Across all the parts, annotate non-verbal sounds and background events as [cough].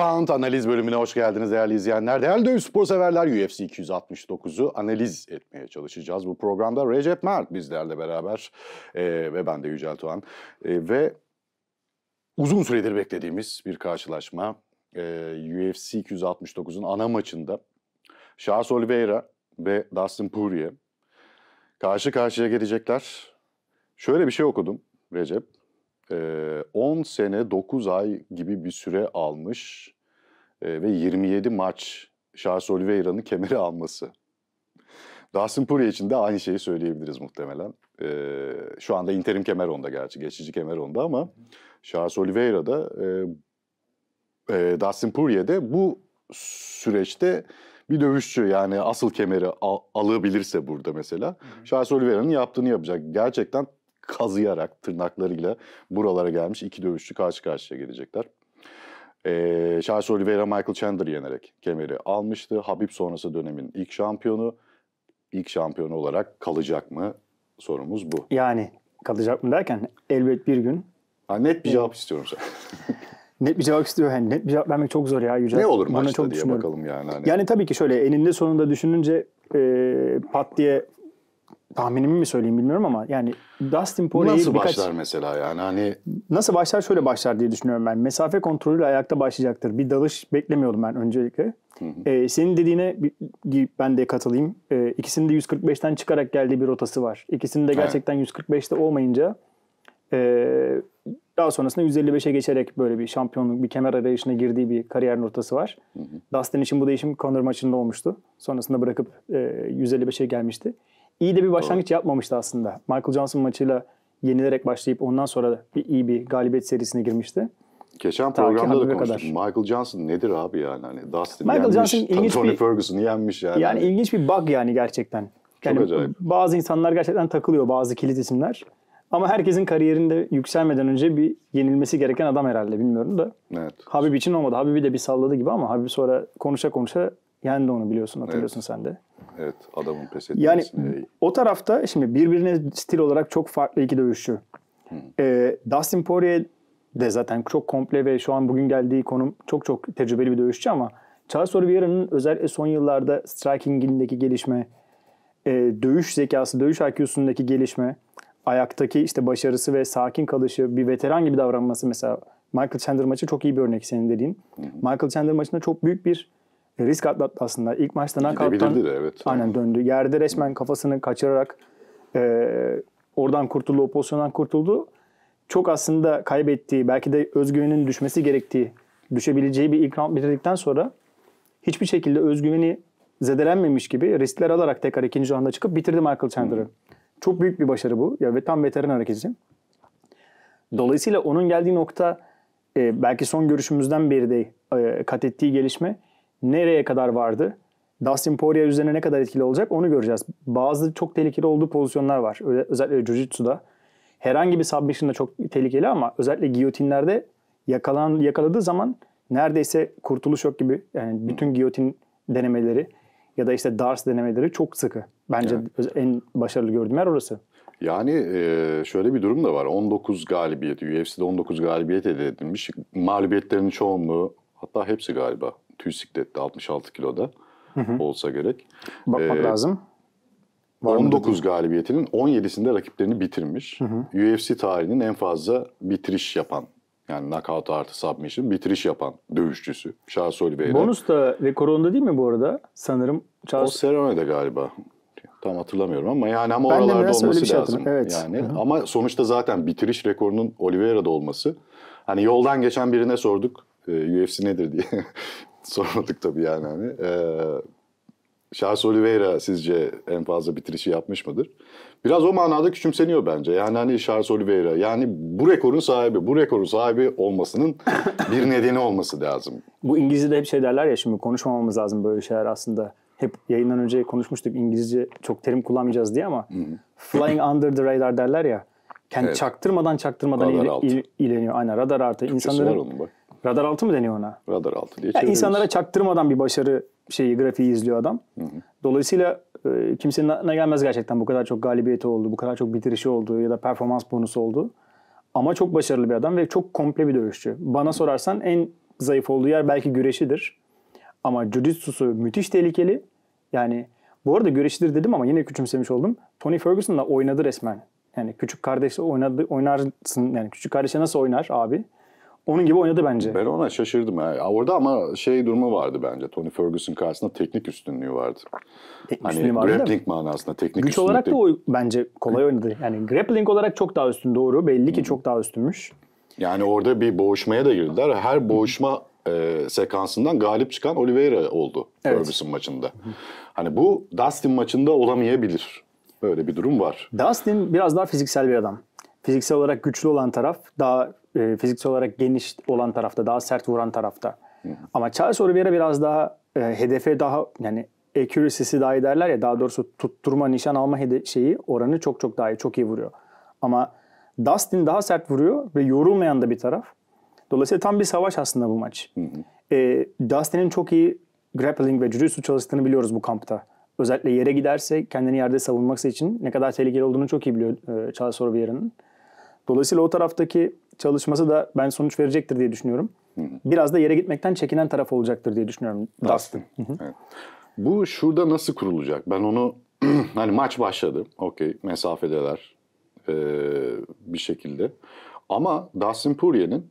Compound Analiz bölümüne hoş geldiniz değerli izleyenler. Değerli dövüş spor severler UFC 269'u analiz etmeye çalışacağız. Bu programda Recep Mert bizlerle beraber e, ve ben de Yücel Tuğan e, ve uzun süredir beklediğimiz bir karşılaşma. E, UFC 269'un ana maçında Charles Oliveira ve Dustin Poirier karşı karşıya gelecekler. Şöyle bir şey okudum Recep. 10 ee, sene 9 ay gibi bir süre almış e, ve 27 maç Charles Oliveira'nın kemeri alması. Dustin Poirier için de aynı şeyi söyleyebiliriz muhtemelen. Ee, şu anda interim kemer onda gerçi, geçici kemer onda ama Charles Oliveira'da e, e, Dustin Poirier'de bu süreçte bir dövüşçü yani asıl kemeri al- alabilirse burada mesela. Hı hı. Charles Oliveira'nın yaptığını yapacak. Gerçekten kazıyarak tırnaklarıyla buralara gelmiş iki dövüşçü karşı karşıya gelecekler. Ee, Charles Oliveira Michael Chandler yenerek kemeri almıştı. Habib sonrası dönemin ilk şampiyonu. İlk şampiyonu olarak kalacak mı sorumuz bu. Yani kalacak mı derken elbet bir gün. Ha, net bir cevap istiyorum sen. [laughs] net bir cevap istiyor. Yani net bir cevap vermek çok zor ya Yücel. Ne olur Bunu maçta çok diye bakalım yani. Hani. Yani tabii ki şöyle eninde sonunda düşününce e, pat diye tahminimi mi söyleyeyim bilmiyorum ama yani Dustin Poirier Nasıl birkaç... başlar mesela yani hani? Nasıl başlar şöyle başlar diye düşünüyorum ben. Mesafe kontrolüyle ayakta başlayacaktır. Bir dalış beklemiyordum ben öncelikle. Ee, senin dediğine ben de katılayım. Ee, ikisinin de 145'ten çıkarak geldiği bir rotası var. İkisinin de gerçekten evet. 145'te olmayınca e, daha sonrasında 155'e geçerek böyle bir şampiyonluk, bir kemer arayışına girdiği bir kariyer rotası var. Dustin için bu değişim Conor maçında olmuştu. Sonrasında bırakıp e, ee, 155'e gelmişti iyi de bir başlangıç yapmamıştı aslında. Michael Johnson maçıyla yenilerek başlayıp ondan sonra bir iyi bir galibiyet serisine girmişti. Geçen Ta programda da konuştuk. Kadar. Michael Johnson nedir abi yani? Hani Dustin Michael yenmiş, Johnson ilginç Tony bir, Ferguson'ı yenmiş yani. Yani hani. ilginç bir bug yani gerçekten. Yani Çok acayip. Bazı insanlar gerçekten takılıyor bazı kilit isimler. Ama herkesin kariyerinde yükselmeden önce bir yenilmesi gereken adam herhalde bilmiyorum da. Evet. Habib için olmadı. Habib'i de bir salladı gibi ama Habib sonra konuşa konuşa Yendi onu biliyorsun hatırlıyorsun evet. sen de. Evet adamın pes etmesine. Yani o tarafta şimdi birbirine stil olarak çok farklı iki dövüşçü. Ee, Dustin Poirier de zaten çok komple ve şu an bugün geldiği konum çok çok tecrübeli bir dövüşçü ama Charles Oliveira'nın özellikle son yıllarda striking'indeki gelişme, e, dövüş zekası, dövüş IQ'sundaki gelişme, ayaktaki işte başarısı ve sakin kalışı, bir veteran gibi davranması mesela Michael Chandler maçı çok iyi bir örnek senin dediğin. Hı hı. Michael Chandler maçında çok büyük bir risk atlattı aslında. İlk maçta nakavttan evet. aynen döndü. Yerde resmen kafasını kaçırarak e, oradan kurtuldu, o pozisyondan kurtuldu. Çok aslında kaybettiği, belki de özgüveninin düşmesi gerektiği, düşebileceği bir ilk round bitirdikten sonra hiçbir şekilde özgüveni zedelenmemiş gibi riskler alarak tekrar ikinci anda çıkıp bitirdi Michael Chandler'ı. Hmm. Çok büyük bir başarı bu. Ya ve tam veteran hareketi. Dolayısıyla onun geldiği nokta e, belki son görüşümüzden beri de e, kat ettiği gelişme nereye kadar vardı? Dustin Poirier üzerine ne kadar etkili olacak onu göreceğiz. Bazı çok tehlikeli olduğu pozisyonlar var. Özellikle Jiu-Jitsu'da. Herhangi bir submission'da çok tehlikeli ama özellikle giyotinlerde yakalan, yakaladığı zaman neredeyse kurtuluş yok gibi yani bütün giyotin denemeleri ya da işte dars denemeleri çok sıkı. Bence evet. en başarılı gördüğüm yer orası. Yani e, şöyle bir durum da var. 19 galibiyet, UFC'de 19 galibiyet elde edilmiş. Mağlubiyetlerin çoğunluğu hatta hepsi galiba tüy siklette 66 kiloda hı hı. olsa gerek. Bakmak ee, lazım. Var 19 galibiyetinin 17'sinde rakiplerini bitirmiş. Hı hı. UFC tarihinin en fazla bitiriş yapan yani knockout artı submission bitiriş yapan dövüşçüsü Charles Oliveira. Bonus da rekorunda değil mi bu arada? Sanırım Charles... O Serene'de galiba. Tam hatırlamıyorum ama yani ama ben oralarda olması şey lazım. Hatırladım. Evet. Yani Hı-hı. ama sonuçta zaten bitiriş rekorunun Oliveira'da olması. Hani yoldan geçen birine sorduk ee, UFC nedir diye. [laughs] [laughs] sormadık tabii yani hani. Ee, Charles Oliveira sizce en fazla bitirişi yapmış mıdır? Biraz o manada küçümseniyor bence. Yani hani Charles Oliveira yani bu rekorun sahibi, bu rekorun sahibi olmasının [laughs] bir nedeni olması lazım. Bu İngilizce'de hep şey derler ya şimdi konuşmamamız lazım böyle şeyler aslında. Hep yayından önce konuşmuştuk İngilizce çok terim kullanmayacağız diye ama flying under the radar derler ya. Kendi evet. çaktırmadan çaktırmadan il, il, ileniyor. Aynen radar artı. Türkçesi İnsanların, var onun bak. Radar altı mı deniyor ona? Radar altı diye yani İnsanlara çaktırmadan bir başarı şeyi grafiği izliyor adam. Hı hı. Dolayısıyla e, kimsenin ne gelmez gerçekten bu kadar çok galibiyeti oldu, bu kadar çok bitirişi oldu ya da performans bonusu oldu. Ama çok başarılı bir adam ve çok komple bir dövüşçü. Bana sorarsan en zayıf olduğu yer belki güreşidir. Ama jujitsu'su müthiş tehlikeli. Yani bu arada güreşidir dedim ama yine küçümsemiş oldum. Tony Ferguson'la oynadı resmen. Yani küçük kardeşle oynadı, oynarsın. Yani küçük kardeşe nasıl oynar abi? Onun gibi oynadı bence. Ben ona şaşırdım. Yani. Orada ama şey durumu vardı bence. Tony Ferguson karşısında teknik üstünlüğü vardı. Teknik hani üstünlüğü vardı grappling manasında teknik Güç olarak da o bence kolay oynadı. Yani grappling olarak çok daha üstün doğru. Belli ki çok daha üstünmüş. Yani orada bir boğuşmaya da girdiler. Her boğuşma e, sekansından galip çıkan Oliveira oldu evet. Ferguson maçında. Hani bu Dustin maçında olamayabilir. Böyle bir durum var. Dustin biraz daha fiziksel bir adam fiziksel olarak güçlü olan taraf daha e, fiziksel olarak geniş olan tarafta, daha sert vuran tarafta. Hı. Ama Charles Oliveira biraz daha e, hedefe daha yani accuracy'si daha iyi derler ya daha doğrusu tutturma, nişan alma şeyi oranı çok çok daha iyi, çok iyi vuruyor. Ama Dustin daha sert vuruyor ve yorulmayan da bir taraf. Dolayısıyla tam bir savaş aslında bu maç. Hı hı. E, Dustin'in çok iyi grappling ve jiu çalıştığını biliyoruz bu kampta. Özellikle yere giderse kendini yerde savunması için ne kadar tehlikeli olduğunu çok iyi biliyor e, Charles Oliveira'nın. Dolayısıyla o taraftaki çalışması da ben sonuç verecektir diye düşünüyorum. Biraz da yere gitmekten çekinen taraf olacaktır diye düşünüyorum. Dustin. hı Evet. Bu şurada nasıl kurulacak? Ben onu [clears throat] hani maç başladı. Okey mesafedeler ee, bir şekilde. Ama Dustin Poirier'in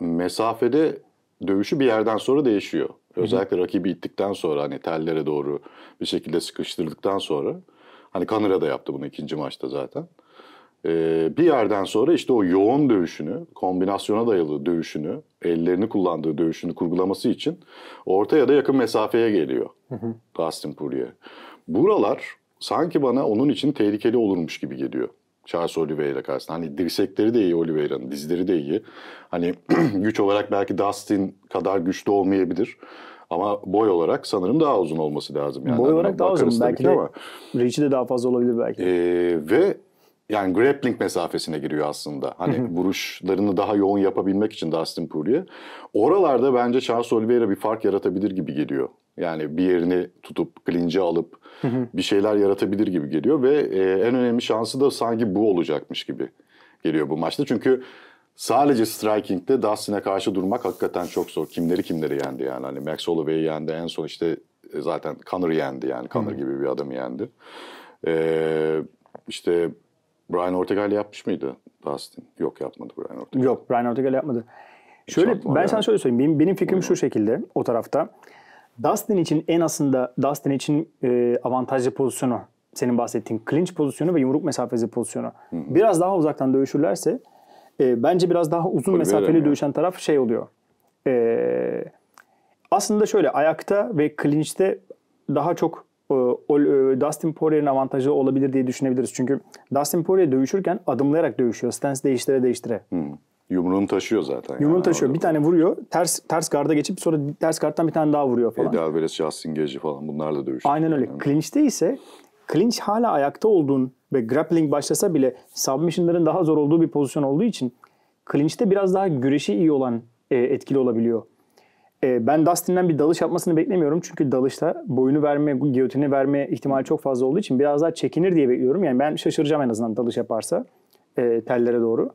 mesafede dövüşü bir yerden sonra değişiyor. Özellikle rakibi ittikten sonra hani tellere doğru bir şekilde sıkıştırdıktan sonra hani Connor'a da yaptı bunu ikinci maçta zaten. Ee, bir yerden sonra işte o yoğun dövüşünü, kombinasyona dayalı dövüşünü, ellerini kullandığı dövüşünü kurgulaması için orta ya da yakın mesafeye geliyor Dustin Poirier. Buralar sanki bana onun için tehlikeli olurmuş gibi geliyor. Charles Oliveira karşısında. Hani dirsekleri de iyi Oliveira'nın, dizleri de iyi. Hani [clears throat] güç olarak belki Dustin kadar güçlü olmayabilir. Ama boy olarak sanırım daha uzun olması lazım. Yani boy hani olarak daha uzun. Belki de ama. reach'i de daha fazla olabilir belki. Ee, ve yani grappling mesafesine giriyor aslında. Hani vuruşlarını daha yoğun yapabilmek için Dustin Poirier. Oralarda bence Charles Oliveira bir fark yaratabilir gibi geliyor. Yani bir yerini tutup klinci alıp bir şeyler yaratabilir gibi geliyor ve e, en önemli şansı da sanki bu olacakmış gibi geliyor bu maçta. Çünkü sadece striking'de Dustin'e karşı durmak hakikaten çok zor. Kimleri kimleri yendi yani. Hani Max Holloway'i yendi en son işte e, zaten Conor yendi yani. Conor gibi bir adamı yendi. Eee işte Brian Ortega ile yapmış mıydı Dustin? Yok yapmadı Brian Ortega. Yok Brian Ortega ile yapmadı. Şöyle ben yani. sana şöyle söyleyeyim. Benim, benim fikrim Buyurun. şu şekilde o tarafta. Dustin için en aslında Dustin için e, avantajlı pozisyonu senin bahsettiğin clinch pozisyonu ve yumruk mesafesi pozisyonu. Hı-hı. Biraz daha uzaktan dövüşürlerse e, bence biraz daha uzun Oliveira mesafeli yani. dövüşen taraf şey oluyor. E, aslında şöyle ayakta ve clinch'te daha çok e, e, Dustin Poirier'in avantajı olabilir diye düşünebiliriz. Çünkü Dustin Poirier dövüşürken adımlayarak dövüşüyor. Stance değiştire değiştire. Hmm. Yumruğunu taşıyor zaten. Yumruğunu yani. taşıyor. Orada. Bir tane vuruyor. Ters ters garda geçip sonra ters karttan bir tane daha vuruyor falan. Eddie Alvarez, Justin Gage falan bunlarla dövüşüyor. Aynen öyle. Yani. Clinch'te ise clinch hala ayakta olduğun ve grappling başlasa bile submission'ların daha zor olduğu bir pozisyon olduğu için clinch'te biraz daha güreşi iyi olan e, etkili olabiliyor. Ee, ben Dustin'den bir dalış yapmasını beklemiyorum. Çünkü dalışta boyunu verme, giyotini verme ihtimali çok fazla olduğu için biraz daha çekinir diye bekliyorum. Yani ben şaşıracağım en azından dalış yaparsa e, tellere doğru.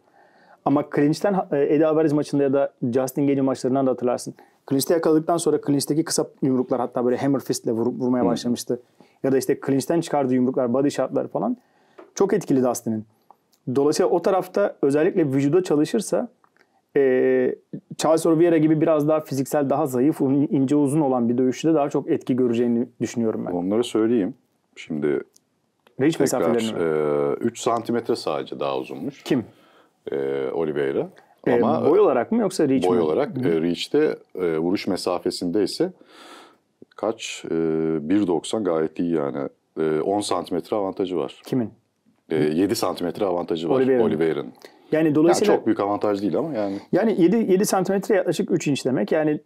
Ama clinch'ten e, Eddie Alvarez maçında ya da Justin Gage maçlarından da hatırlarsın. Clinch'te yakaladıktan sonra clinch'teki kısa yumruklar hatta böyle hammer fistle vurup, vurmaya Hı. Hmm. başlamıştı. Ya da işte clinch'ten çıkardığı yumruklar, body shotlar falan çok etkili Dustin'in. Dolayısıyla o tarafta özellikle vücuda çalışırsa e, Charles Oliveira gibi biraz daha fiziksel, daha zayıf, ince uzun olan bir dövüşçüde daha çok etki göreceğini düşünüyorum ben. Onları söyleyeyim. Şimdi Reach tekrar e, ee, 3 santimetre sadece daha uzunmuş. Kim? E, Oliveira. E, Ama boy olarak mı yoksa reach boy mi? Boy olarak. E, reach'te e, vuruş mesafesinde ise kaç? E, 1.90 gayet iyi yani. E, 10 santimetre avantajı var. Kimin? E, 7 santimetre avantajı var Oliveira'nın. Oliveira'nın. Yani dolayısıyla... Yani çok büyük avantaj değil ama yani. Yani 7, 7 santimetre yaklaşık 3 inç demek. Yani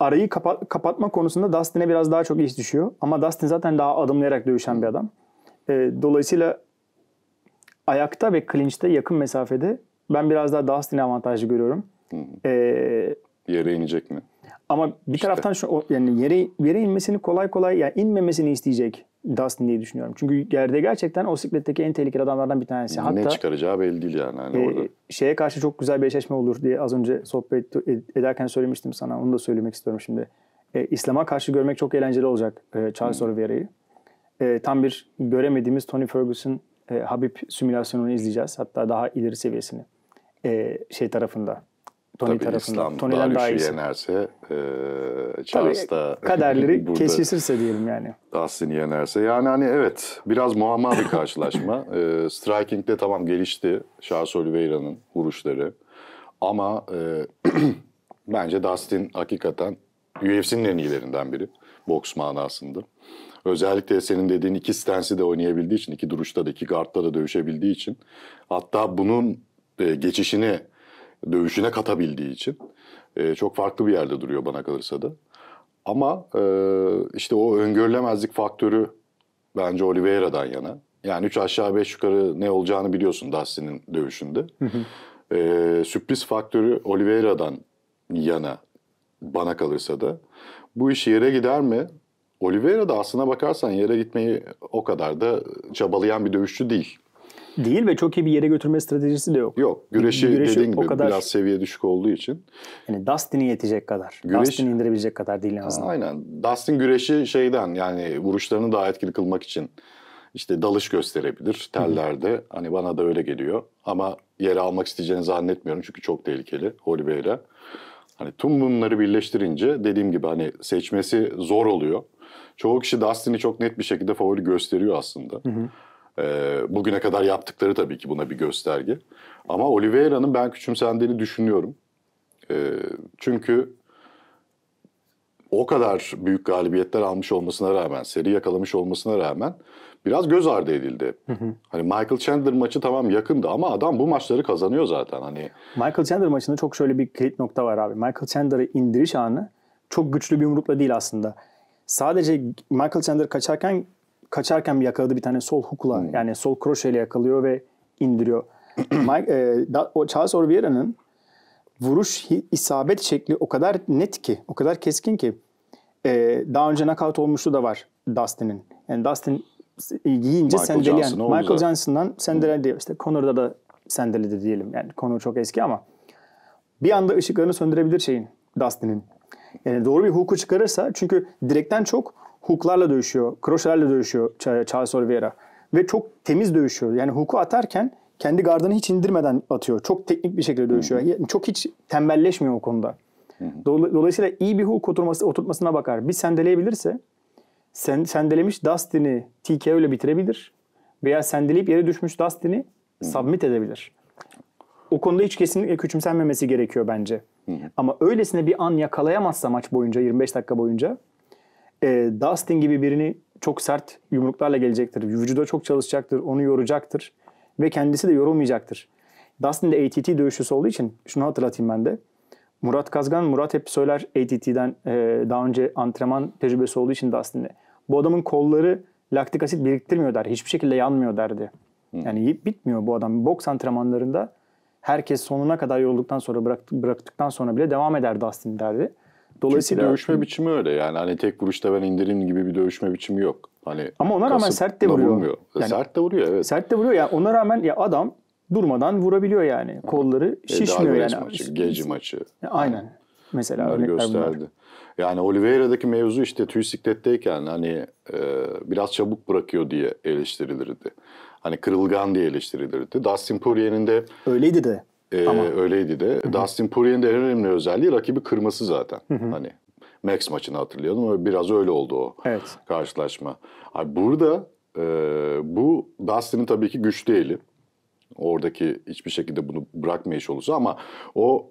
arayı kapa kapatma konusunda Dustin'e biraz daha çok iş düşüyor. Ama Dustin zaten daha adımlayarak dövüşen bir adam. E, dolayısıyla ayakta ve clinch'te yakın mesafede ben biraz daha Dustin'e avantajlı görüyorum. Hı ee, yere inecek mi? Ama bir işte. taraftan şu yani yere yere inmesini kolay kolay yani inmemesini isteyecek Dustin diye düşünüyorum. Çünkü geride gerçekten o sikletteki en tehlikeli adamlardan bir tanesi. Ne Hatta, çıkaracağı belli değil yani. Hani e, orada. Şeye karşı çok güzel bir eşleşme olur diye az önce sohbet ederken söylemiştim sana. Onu da söylemek istiyorum şimdi. E, İslam'a karşı görmek çok eğlenceli olacak e, Charles hmm. Oliveira'yı. E, tam bir göremediğimiz Tony Ferguson e, Habib simülasyonunu izleyeceğiz. Hatta daha ileri seviyesini e, şey tarafında Tony Tabii tarafından. İslam Tony'den daha iyisi. yenerse, e, Charles da kaderleri [laughs] [laughs] burada, kesişirse diyelim yani. Dustin yenerse. Yani hani evet biraz muamma bir karşılaşma. [laughs] e, Striking'de tamam gelişti Charles Oliveira'nın vuruşları. Ama e, [clears throat] bence Dustin hakikaten UFC'nin en iyilerinden biri. Boks manasında. Özellikle senin dediğin iki stansi de oynayabildiği için, iki duruşta da, iki guardta da dövüşebildiği için. Hatta bunun e, geçişini dövüşüne katabildiği için e, çok farklı bir yerde duruyor bana kalırsa da. Ama e, işte o öngörülemezlik faktörü bence Oliveira'dan yana. Yani üç aşağı beş yukarı ne olacağını biliyorsun Dustin'in dövüşünde. e, sürpriz faktörü Oliveira'dan yana bana kalırsa da. Bu iş yere gider mi? Oliveira da aslına bakarsan yere gitmeyi o kadar da çabalayan bir dövüşçü değil değil ve çok iyi bir yere götürme stratejisi de yok. Yok. Güreşi, güreşi dediğin gibi kadar, biraz seviye düşük olduğu için. Yani Dustin'i yetecek kadar. Güreş, Dustin'i indirebilecek kadar değil en azından. Aynen. Dustin güreşi şeyden yani vuruşlarını daha etkili kılmak için işte dalış gösterebilir tellerde. Hı. Hani bana da öyle geliyor. Ama yere almak isteyeceğini zannetmiyorum çünkü çok tehlikeli Oliveira. Hani tüm bunları birleştirince dediğim gibi hani seçmesi zor oluyor. Çoğu kişi Dustin'i çok net bir şekilde favori gösteriyor aslında. Hı hı. E, bugüne kadar yaptıkları tabii ki buna bir gösterge. Ama Oliveira'nın ben küçümsendiğini düşünüyorum. E, çünkü o kadar büyük galibiyetler almış olmasına rağmen, seri yakalamış olmasına rağmen biraz göz ardı edildi. Hı hı. Hani Michael Chandler maçı tamam yakındı ama adam bu maçları kazanıyor zaten. Hani Michael Chandler maçında çok şöyle bir kilit nokta var abi. Michael Chandler'ı indiriş anı çok güçlü bir yumrukla değil aslında. Sadece Michael Chandler kaçarken kaçarken bir yakaladı bir tane sol hook'la hmm. yani sol kroşeyle yakalıyor ve indiriyor. [clears throat] Mike, e, da, o Charles Oliveira'nın vuruş isabet şekli o kadar net ki, o kadar keskin ki e, daha önce knockout olmuştu da var Dustin'in. Yani Dustin giyince sendeleyen. Michael da. Johnson'dan sendeledi. Hmm. İşte Connor'da da sendeledi diyelim. Yani Connor çok eski ama bir anda ışıklarını söndürebilir şeyin Dustin'in. Yani doğru bir hook'u çıkarırsa çünkü direkten çok hooklarla dövüşüyor, kroşelerle dövüşüyor Charles Oliveira. Ve çok temiz dövüşüyor. Yani hook'u atarken kendi gardını hiç indirmeden atıyor. Çok teknik bir şekilde dövüşüyor. Yani çok hiç tembelleşmiyor o konuda. Dolayısıyla iyi bir hook oturması, oturtmasına bakar. Bir sendeleyebilirse sen, sendelemiş Dustin'i TKO ile bitirebilir. Veya sendeleyip yere düşmüş Dustin'i submit edebilir. O konuda hiç kesinlikle küçümsenmemesi gerekiyor bence. Ama öylesine bir an yakalayamazsa maç boyunca 25 dakika boyunca e, Dustin gibi birini çok sert yumruklarla gelecektir. Vücuda çok çalışacaktır, onu yoracaktır ve kendisi de yorulmayacaktır. Dustin de ATT dövüşçüsü olduğu için şunu hatırlatayım ben de. Murat Kazgan, Murat hep söyler ATT'den e, daha önce antrenman tecrübesi olduğu için Dustin'de. Bu adamın kolları laktik asit biriktirmiyor der. Hiçbir şekilde yanmıyor derdi. Hmm. Yani yiyip bitmiyor bu adam. Boks antrenmanlarında herkes sonuna kadar yorulduktan sonra bıraktıktan sonra bile devam eder Dustin derdi. Dolayısıyla Çünkü dövüşme biçimi öyle yani hani tek vuruşta ben indireyim gibi bir dövüşme biçimi yok. Hani Ama ona rağmen sert de vuruyor. Vurmuyor. E, yani, sert de vuruyor evet. Sert de vuruyor yani ona rağmen ya adam durmadan vurabiliyor yani. Kolları e, şişmiyor yani. Maçı, geci maçı. Aynen. Mesela bunlar gösterdi. Bunlar. Yani Oliveira'daki mevzu işte sikletteyken hani e, biraz çabuk bırakıyor diye eleştirilirdi. Hani kırılgan diye eleştirilirdi. Dustin Poirier'in de öyleydi de. E, tamam. Öyleydi de. Hı-hı. Dustin Poirier'in de en önemli özelliği rakibi kırması zaten. Hı-hı. Hani Max maçını hatırlayalım. Biraz öyle oldu o evet. karşılaşma. Abi burada e, bu Dustin'in tabii ki güçlü eli. Oradaki hiçbir şekilde bunu bırakmayış olursa ama o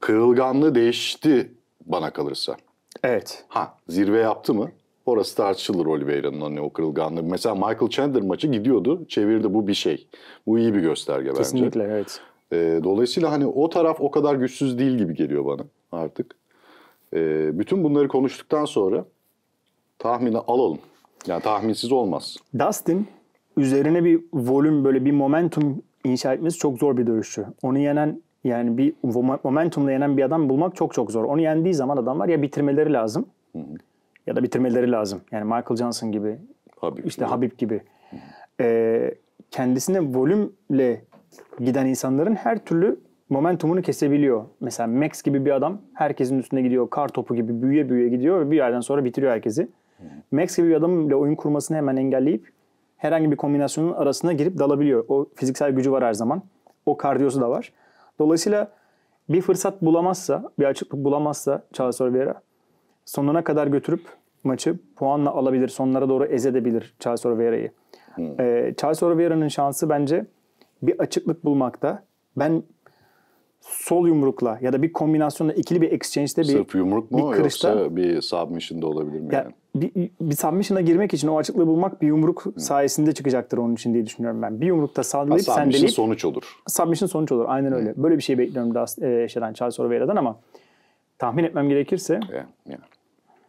kırılganlığı değişti bana kalırsa. Evet. Ha zirve yaptı mı? Orası tartışılır Oliveira'nın hani o kırılganlığı. Mesela Michael Chandler maçı gidiyordu. Çevirdi bu bir şey. Bu iyi bir gösterge Kesinlikle, bence. Kesinlikle evet. E, dolayısıyla hani o taraf o kadar güçsüz değil gibi geliyor bana artık. E, bütün bunları konuştuktan sonra tahmini alalım. Yani tahminsiz olmaz. Dustin üzerine bir volüm böyle bir momentum inşa etmesi çok zor bir dövüşçü. Onu yenen yani bir momentumla yenen bir adam bulmak çok çok zor. Onu yendiği zaman adamlar ya bitirmeleri lazım hı hı. ya da bitirmeleri lazım. Yani Michael Johnson gibi, Habib işte gibi. Habib gibi. Ee, kendisine volümle giden insanların her türlü momentumunu kesebiliyor. Mesela Max gibi bir adam herkesin üstüne gidiyor. Kar topu gibi büyüye büyüye gidiyor ve bir yerden sonra bitiriyor herkesi. Max gibi bir adamla oyun kurmasını hemen engelleyip herhangi bir kombinasyonun arasına girip dalabiliyor. O fiziksel gücü var her zaman. O kardiyosu da var. Dolayısıyla bir fırsat bulamazsa, bir açıklık bulamazsa Charles Oliveira sonuna kadar götürüp maçı puanla alabilir. Sonlara doğru ezedebilir Charles Oliveira'yı. Hmm. Ee, Charles Oliveira'nın şansı bence bir açıklık bulmakta. Ben sol yumrukla ya da bir kombinasyonla ikili bir exchange'de bir Sırf yumruk mu bir kırışta, yoksa bir submission'da olabilir mi? Ya, yani? bir, bir submission'a girmek için o açıklığı bulmak bir yumruk hmm. sayesinde çıkacaktır onun için diye düşünüyorum ben. Bir yumrukta sallayıp ha, submission sonuç olur. Submission sonuç olur aynen öyle. Hmm. Böyle bir şey bekliyorum daha e, şeyden Charles Oliveira'dan ama tahmin etmem gerekirse... Yeah, yeah.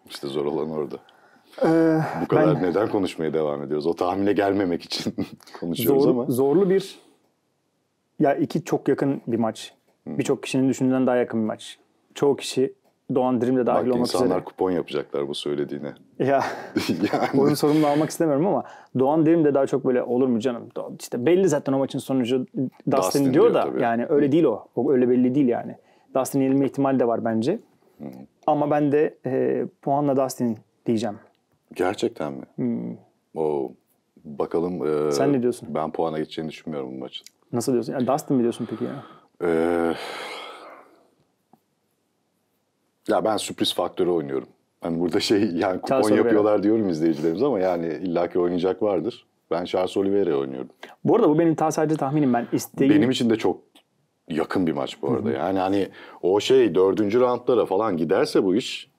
İşte zor olan orada. Ee, Bu kadar ben, neden konuşmaya devam ediyoruz? O tahmine gelmemek için [laughs] konuşuyoruz zor, ama. Zorlu bir ya iki çok yakın bir maç. Birçok kişinin düşündüğünden daha yakın bir maç. Çoğu kişi Doğan Dream'de dahil Bak, olmak insanlar üzere. insanlar kupon yapacaklar bu söylediğine. [laughs] Ya [laughs] yani. onun sorumluluğunu almak istemiyorum ama Doğan Dream'de daha çok böyle olur mu canım? İşte belli zaten o maçın sonucu Dustin, Dustin diyor, diyor da tabii. yani öyle değil o. o. Öyle belli değil yani. Dustin yenilme ihtimali de var bence. Hmm. Ama ben de e, puanla Dustin diyeceğim. Gerçekten mi? Hmm. Oo. Bakalım. E, Sen ne diyorsun? Ben puana geçeceğini düşünmüyorum bu maçın. Nasıl diyorsun? Yani Dustin mi diyorsun peki ya? Ee, ya ben sürpriz faktörü oynuyorum. Hani burada şey yani kupon Charles yapıyorlar Oliveira. diyorum izleyicilerimiz ama yani illaki oynayacak vardır. Ben Charles Oliveira oynuyorum. Bu arada bu benim ta sadece tahminim. Ben isteğim... Benim için de çok yakın bir maç bu arada. hı Yani hani o şey dördüncü roundlara falan giderse bu iş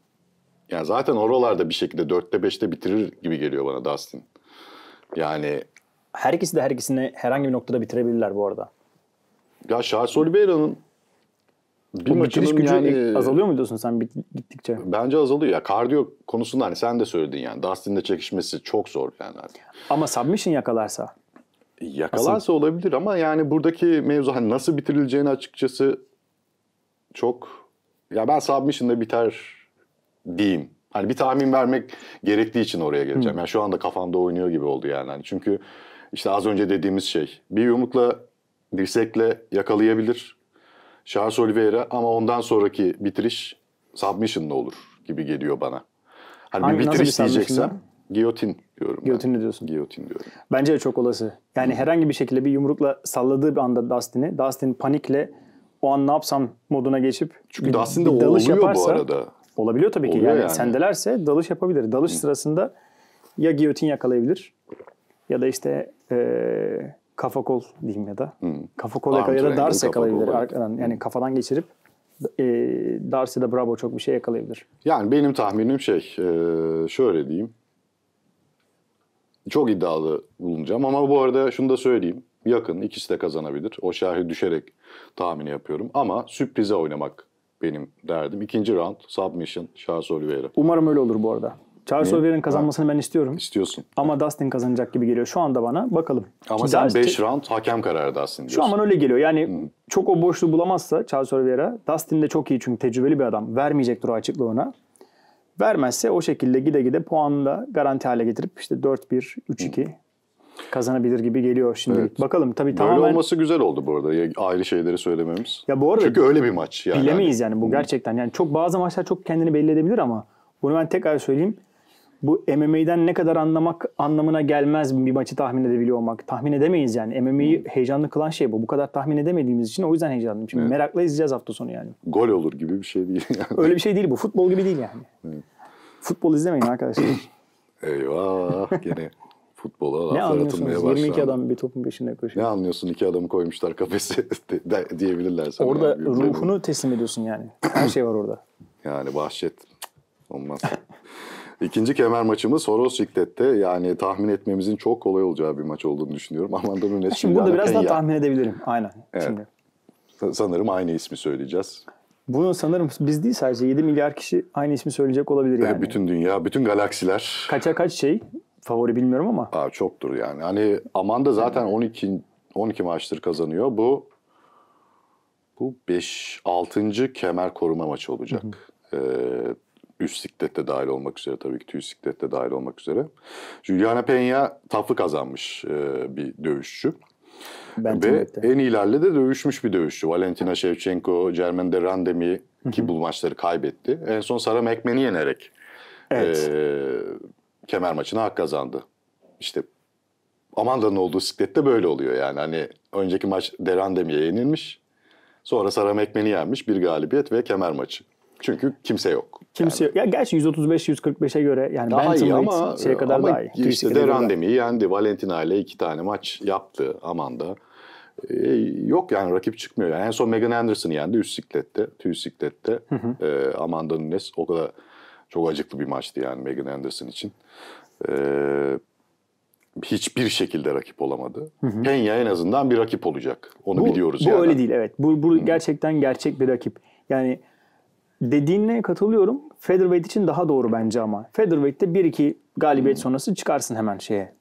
yani zaten oralarda bir şekilde dörtte beşte bitirir gibi geliyor bana Dustin. Yani her ikisi de her ikisini herhangi bir noktada bitirebilirler bu arada. Ya Charles Oliveira'nın bir o maçının gücü yani, azalıyor mu diyorsun sen gittikçe? Bence azalıyor ya. Kardiyo konusunda hani sen de söyledin yani. Dustin'le çekişmesi çok zor yani. Ama submission yakalarsa? Yakalarsa Asıl. olabilir ama yani buradaki mevzu hani nasıl bitirileceğini açıkçası çok ya ben submission'da biter diyeyim. Hani bir tahmin vermek gerektiği için oraya geleceğim. Hı. Yani şu anda kafamda oynuyor gibi oldu yani. Hani çünkü işte az önce dediğimiz şey. Bir yumrukla, dirsekle yakalayabilir Charles Oliveira ama ondan sonraki bitiriş submission'la olur gibi geliyor bana. Hani Hangi, bir bitiriş bir diyeceksem giyotin diyorum. Giyotin diyorsun. Giyotin diyorum. Bence de çok olası. Yani herhangi bir şekilde bir yumrukla salladığı bir anda Dustin'i, Dustin panikle o an ne yapsam moduna geçip Çünkü bir, de bir dalış oluyor yaparsa, bu arada. Olabiliyor tabii ki. Oluyor yani, yani sendelerse dalış yapabilir. Dalış Hı. sırasında ya giyotin yakalayabilir ya da işte e, kafa kol diyeyim ya da. Hmm. Kafa kol yakala ya da dars yakalayabilir. Kol, evet. Yani kafadan geçirip e, dars ya da bravo çok bir şey yakalayabilir. Yani benim tahminim şey e, şöyle diyeyim. Çok iddialı bulunacağım ama bu arada şunu da söyleyeyim. Yakın ikisi de kazanabilir. O şerhi düşerek tahmini yapıyorum. Ama sürprize oynamak benim derdim. İkinci round submission Charles Oliveira. Umarım öyle olur bu arada. Charles Oliveira'nın kazanmasını ben istiyorum. İstiyorsun. Ama Dustin kazanacak gibi geliyor şu anda bana. Bakalım. Ama sen 5 round hakem kararı Dustin diyorsun. Şu an bana öyle geliyor. Yani hmm. çok o boşluğu bulamazsa Charles Oliveira, Dustin de çok iyi çünkü tecrübeli bir adam. Vermeyecektir o açıklığı ona. Vermezse o şekilde gide gide puanını da garanti hale getirip işte 4-1, 3-2 hmm. kazanabilir gibi geliyor şimdi. Evet. Bakalım tabii Böyle tamamen... olması güzel oldu bu arada ya, ayrı şeyleri söylememiz. Ya bu arada Çünkü öyle bir maç yani. Bilemeyiz hani- yani bu hmm. gerçekten. Yani çok bazı maçlar çok kendini belli edebilir ama bunu ben tekrar söyleyeyim bu MMA'den ne kadar anlamak anlamına gelmez bir maçı tahmin edebiliyor olmak. Tahmin edemeyiz yani. MMA'yi hmm. heyecanlı kılan şey bu. Bu kadar tahmin edemediğimiz için o yüzden heyecanlıyım. Şimdi evet. merakla izleyeceğiz hafta sonu yani. Gol olur gibi bir şey değil. Yani. Öyle bir şey değil bu. Futbol gibi değil yani. Evet. Futbol izlemeyin arkadaşlar. [laughs] Eyvah gene futbola laflar atılmaya başlandı. 22 adam bir topun peşinde koşuyor. Ne anlıyorsun İki adamı koymuşlar kafese [laughs] diyebilirler sana. Orada yani. ruhunu teslim ediyorsun yani. Her şey var orada. Yani vahşet. Olmaz. [laughs] İkinci kemer maçımız Soros Şiddet'te. Yani tahmin etmemizin çok kolay olacağı bir maç olduğunu düşünüyorum. [laughs] Amanda Nunes Şimdi burada biraz daha tahmin edebilirim. Aynen. Evet. Şimdi. Sanırım aynı ismi söyleyeceğiz. Bunu sanırım biz değil sadece 7 milyar kişi aynı ismi söyleyecek olabilir yani. bütün dünya, bütün galaksiler. Kaça kaç şey favori bilmiyorum ama. Aa, çoktur yani. Hani Amanda zaten 12 12 maçtır kazanıyor. Bu bu 5 6. kemer koruma maçı olacak. Hı hı. Ee, Üst siklette dahil olmak üzere tabii ki tüy siklette dahil olmak üzere. Juliana Pena tafı kazanmış e, bir dövüşçü. Ben Ve en ileride de dövüşmüş bir dövüşçü. Valentina Shevchenko, Germain de Randemi ki bu maçları kaybetti. En son Sarah McMahon'i yenerek evet. e, kemer maçına hak kazandı. İşte Amanda'nın olduğu siklette böyle oluyor yani. Hani önceki maç Derandemi'ye yenilmiş. Sonra Sarah McMahon'i yenmiş bir galibiyet ve kemer maçı. Çünkü kimse yok. Kimse yani. yok. Ya gerçi 135-145'e göre yani daha Bantamweight iyi ama, şeye kadar ama daha iyi. işte Derandemi'yi yendi. Valentina ile iki tane maç yaptı Amanda. Ee, yok yani rakip çıkmıyor. Yani en son Megan Anderson'ı yendi üst siklette. Tüy siklette. Ee, Amanda Nunes o kadar çok acıklı bir maçtı yani Megan Anderson için. Ee, hiçbir şekilde rakip olamadı. Hı Penya en azından bir rakip olacak. Onu bu, biliyoruz bu yani. Bu öyle değil evet. Bu, bu gerçekten gerçek bir rakip. Yani Dediğine katılıyorum. Featherweight için daha doğru bence ama. Featherweight'te 1-2 galibiyet hmm. sonrası çıkarsın hemen şeye.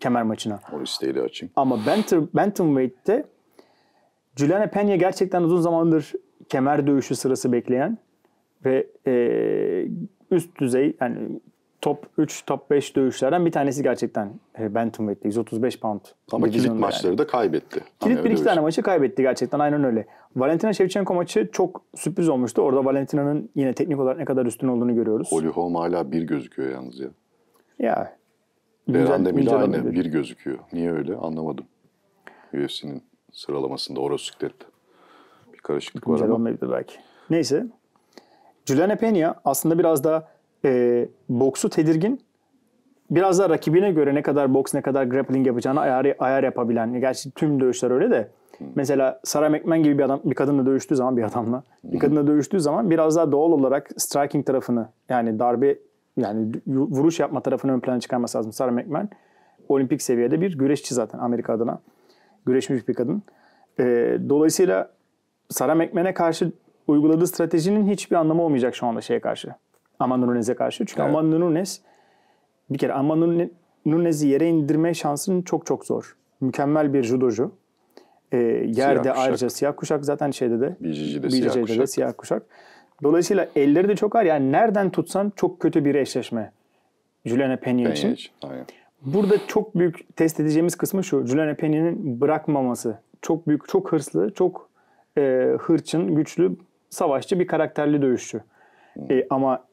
Kemer maçına. O isteği de açayım. Ama Bantamweight'te Juliana Pena gerçekten uzun zamandır kemer dövüşü sırası bekleyen ve e, üst düzey yani top 3, top 5 dövüşlerden bir tanesi gerçekten e, Bantamweight'te 135 pound. Ama kilit maçları yani. da kaybetti. Kilit bir iki dövüş. tane şey. maçı kaybetti gerçekten aynen öyle. Valentina Shevchenko maçı çok sürpriz olmuştu. Orada Valentina'nın yine teknik olarak ne kadar üstün olduğunu görüyoruz. Holly Holm hala bir gözüküyor yalnız ya. Ya. Beren Demir aynı bir. bir gözüküyor. Niye öyle anlamadım. UFC'nin sıralamasında orası Orosüklet'te. Bir karışıklık var ama. belki. Neyse. Juliana Peña aslında biraz da e, boksu tedirgin biraz daha rakibine göre ne kadar boks ne kadar grappling yapacağını ayar, ayar yapabilen. Gerçi tüm dövüşler öyle de Mesela Sarah McMahon gibi bir adam bir kadınla dövüştüğü zaman bir adamla bir kadınla dövüştüğü zaman biraz daha doğal olarak striking tarafını yani darbe yani vuruş yapma tarafını ön plana çıkarması lazım Sarah McMahon. Olimpik seviyede bir güreşçi zaten Amerika adına. Güreşmiş bir kadın. E, dolayısıyla Sarah McMahon'e karşı uyguladığı stratejinin hiçbir anlamı olmayacak şu anda şeye karşı. Amanda Nunes'e karşı. Çünkü evet. Amanda Nunes bir kere Amanda Nunes'i yere indirme şansının çok çok zor. Mükemmel bir judocu. E, yerde siyah ayrıca kuşak. siyah kuşak zaten şeyde de. BCC'de, BCC'de siyah, de siyah kuşak. Dolayısıyla elleri de çok ağır. Yani nereden tutsan çok kötü bir eşleşme. Julian Peña için. Burada çok büyük test edeceğimiz kısmı şu. Julian Peña'nın bırakmaması. Çok büyük, çok hırslı, çok e, hırçın, güçlü, savaşçı bir karakterli dövüşçü. Hmm. E, ama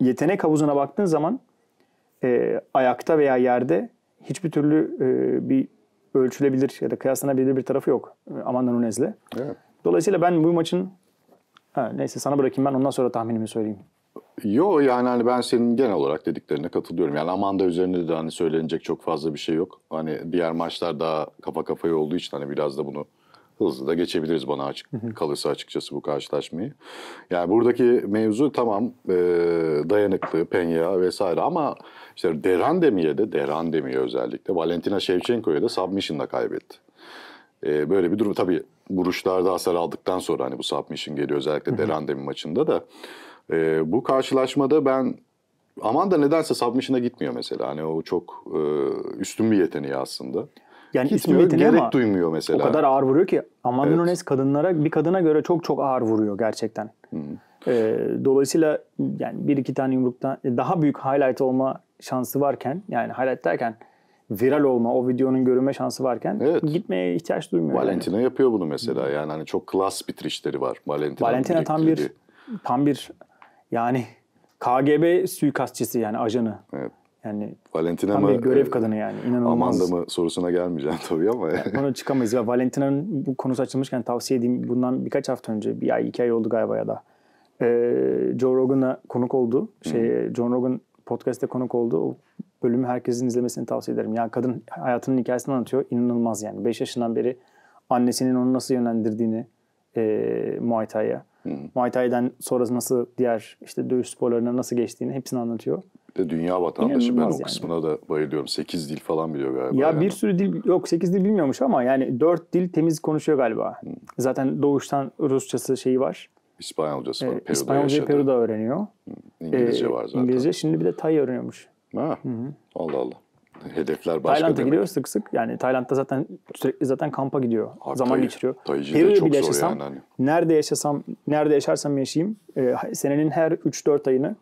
yetenek havuzuna baktığın zaman e, ayakta veya yerde hiçbir türlü e, bir ölçülebilir ya da kıyaslanabilir bir tarafı yok e, Amanda Nunes'le. Evet. Dolayısıyla ben bu maçın ha, neyse sana bırakayım ben ondan sonra tahminimi söyleyeyim. Yo yani hani ben senin genel olarak dediklerine katılıyorum. Yani Amanda üzerinde de hani söylenecek çok fazla bir şey yok. Hani diğer maçlar daha kafa kafaya olduğu için hani biraz da bunu hızlı da geçebiliriz bana açık kalırsa açıkçası bu karşılaşmayı. Yani buradaki mevzu tamam e, dayanıklı, Penya vesaire ama işte Deran Demir'e de Deran Demir'e özellikle Valentina Shevchenko'ya da submission'la kaybetti. E, böyle bir durum tabii vuruşlarda hasar aldıktan sonra hani bu submission geliyor özellikle Deran Demir maçında da. E, bu karşılaşmada ben amanda da nedense submission'a gitmiyor mesela. Hani o çok e, üstün bir yeteneği aslında. Yani Gitmiyor, ismi gerek ama duymuyor mesela. O kadar ağır vuruyor ki Amanda evet. Nunes kadınlara bir kadına göre çok çok ağır vuruyor gerçekten. Hmm. Ee, dolayısıyla yani bir iki tane yumruktan e, daha büyük highlight olma şansı varken yani highlight derken viral olma, o videonun görünme şansı varken evet. gitmeye ihtiyaç duymuyor. Valentina yani. yapıyor bunu mesela. Yani hani çok klas bitirişleri var Valentina. Valentina tam bir tam bir yani KGB suikastçısı yani ajanı. Evet. Yani Valentina tam mı, bir görev e, kadını yani. İnanılmaz. Amanda mı sorusuna gelmeyeceğim [laughs] tabii ama. Yani ona çıkamayız. Ya Valentina'nın bu konusu açılmışken tavsiye edeyim. Bundan birkaç hafta önce, bir ay, iki ay oldu galiba ya da. Ee, Joe Rogan'a konuk oldu. Şey, John Rogan podcast'te konuk oldu. O bölümü herkesin izlemesini tavsiye ederim. Ya kadın hayatının hikayesini anlatıyor. İnanılmaz yani. 5 yaşından beri annesinin onu nasıl yönlendirdiğini e, Muay Thai'ye. Hmm. Muay Thai'den sonrası nasıl diğer işte dövüş sporlarına nasıl geçtiğini hepsini anlatıyor de dünya vatandaşı. İnanılmaz ben o yani. kısmına da bayılıyorum. 8 dil falan biliyor galiba. Ya yani. bir sürü dil yok 8 dil bilmiyormuş ama yani 4 dil temiz konuşuyor galiba. Hı. Hmm. Zaten doğuştan Rusçası şeyi var. İspanyolcası e, var. Ee, İspanyolca Peru'da öğreniyor. Hı. Hmm. İngilizce ee, var zaten. İngilizce şimdi bir de Tay öğreniyormuş. Ha. Hı-hı. Allah Allah. Hedefler başka Tayland'a gidiyor sık sık. Yani Tayland'da zaten sürekli zaten kampa gidiyor. Abi, zaman tay, geçiriyor. Peru'da bile yaşasam, yani hani. nerede yaşasam, nerede yaşarsam yaşayayım, e, senenin her 3-4 ayını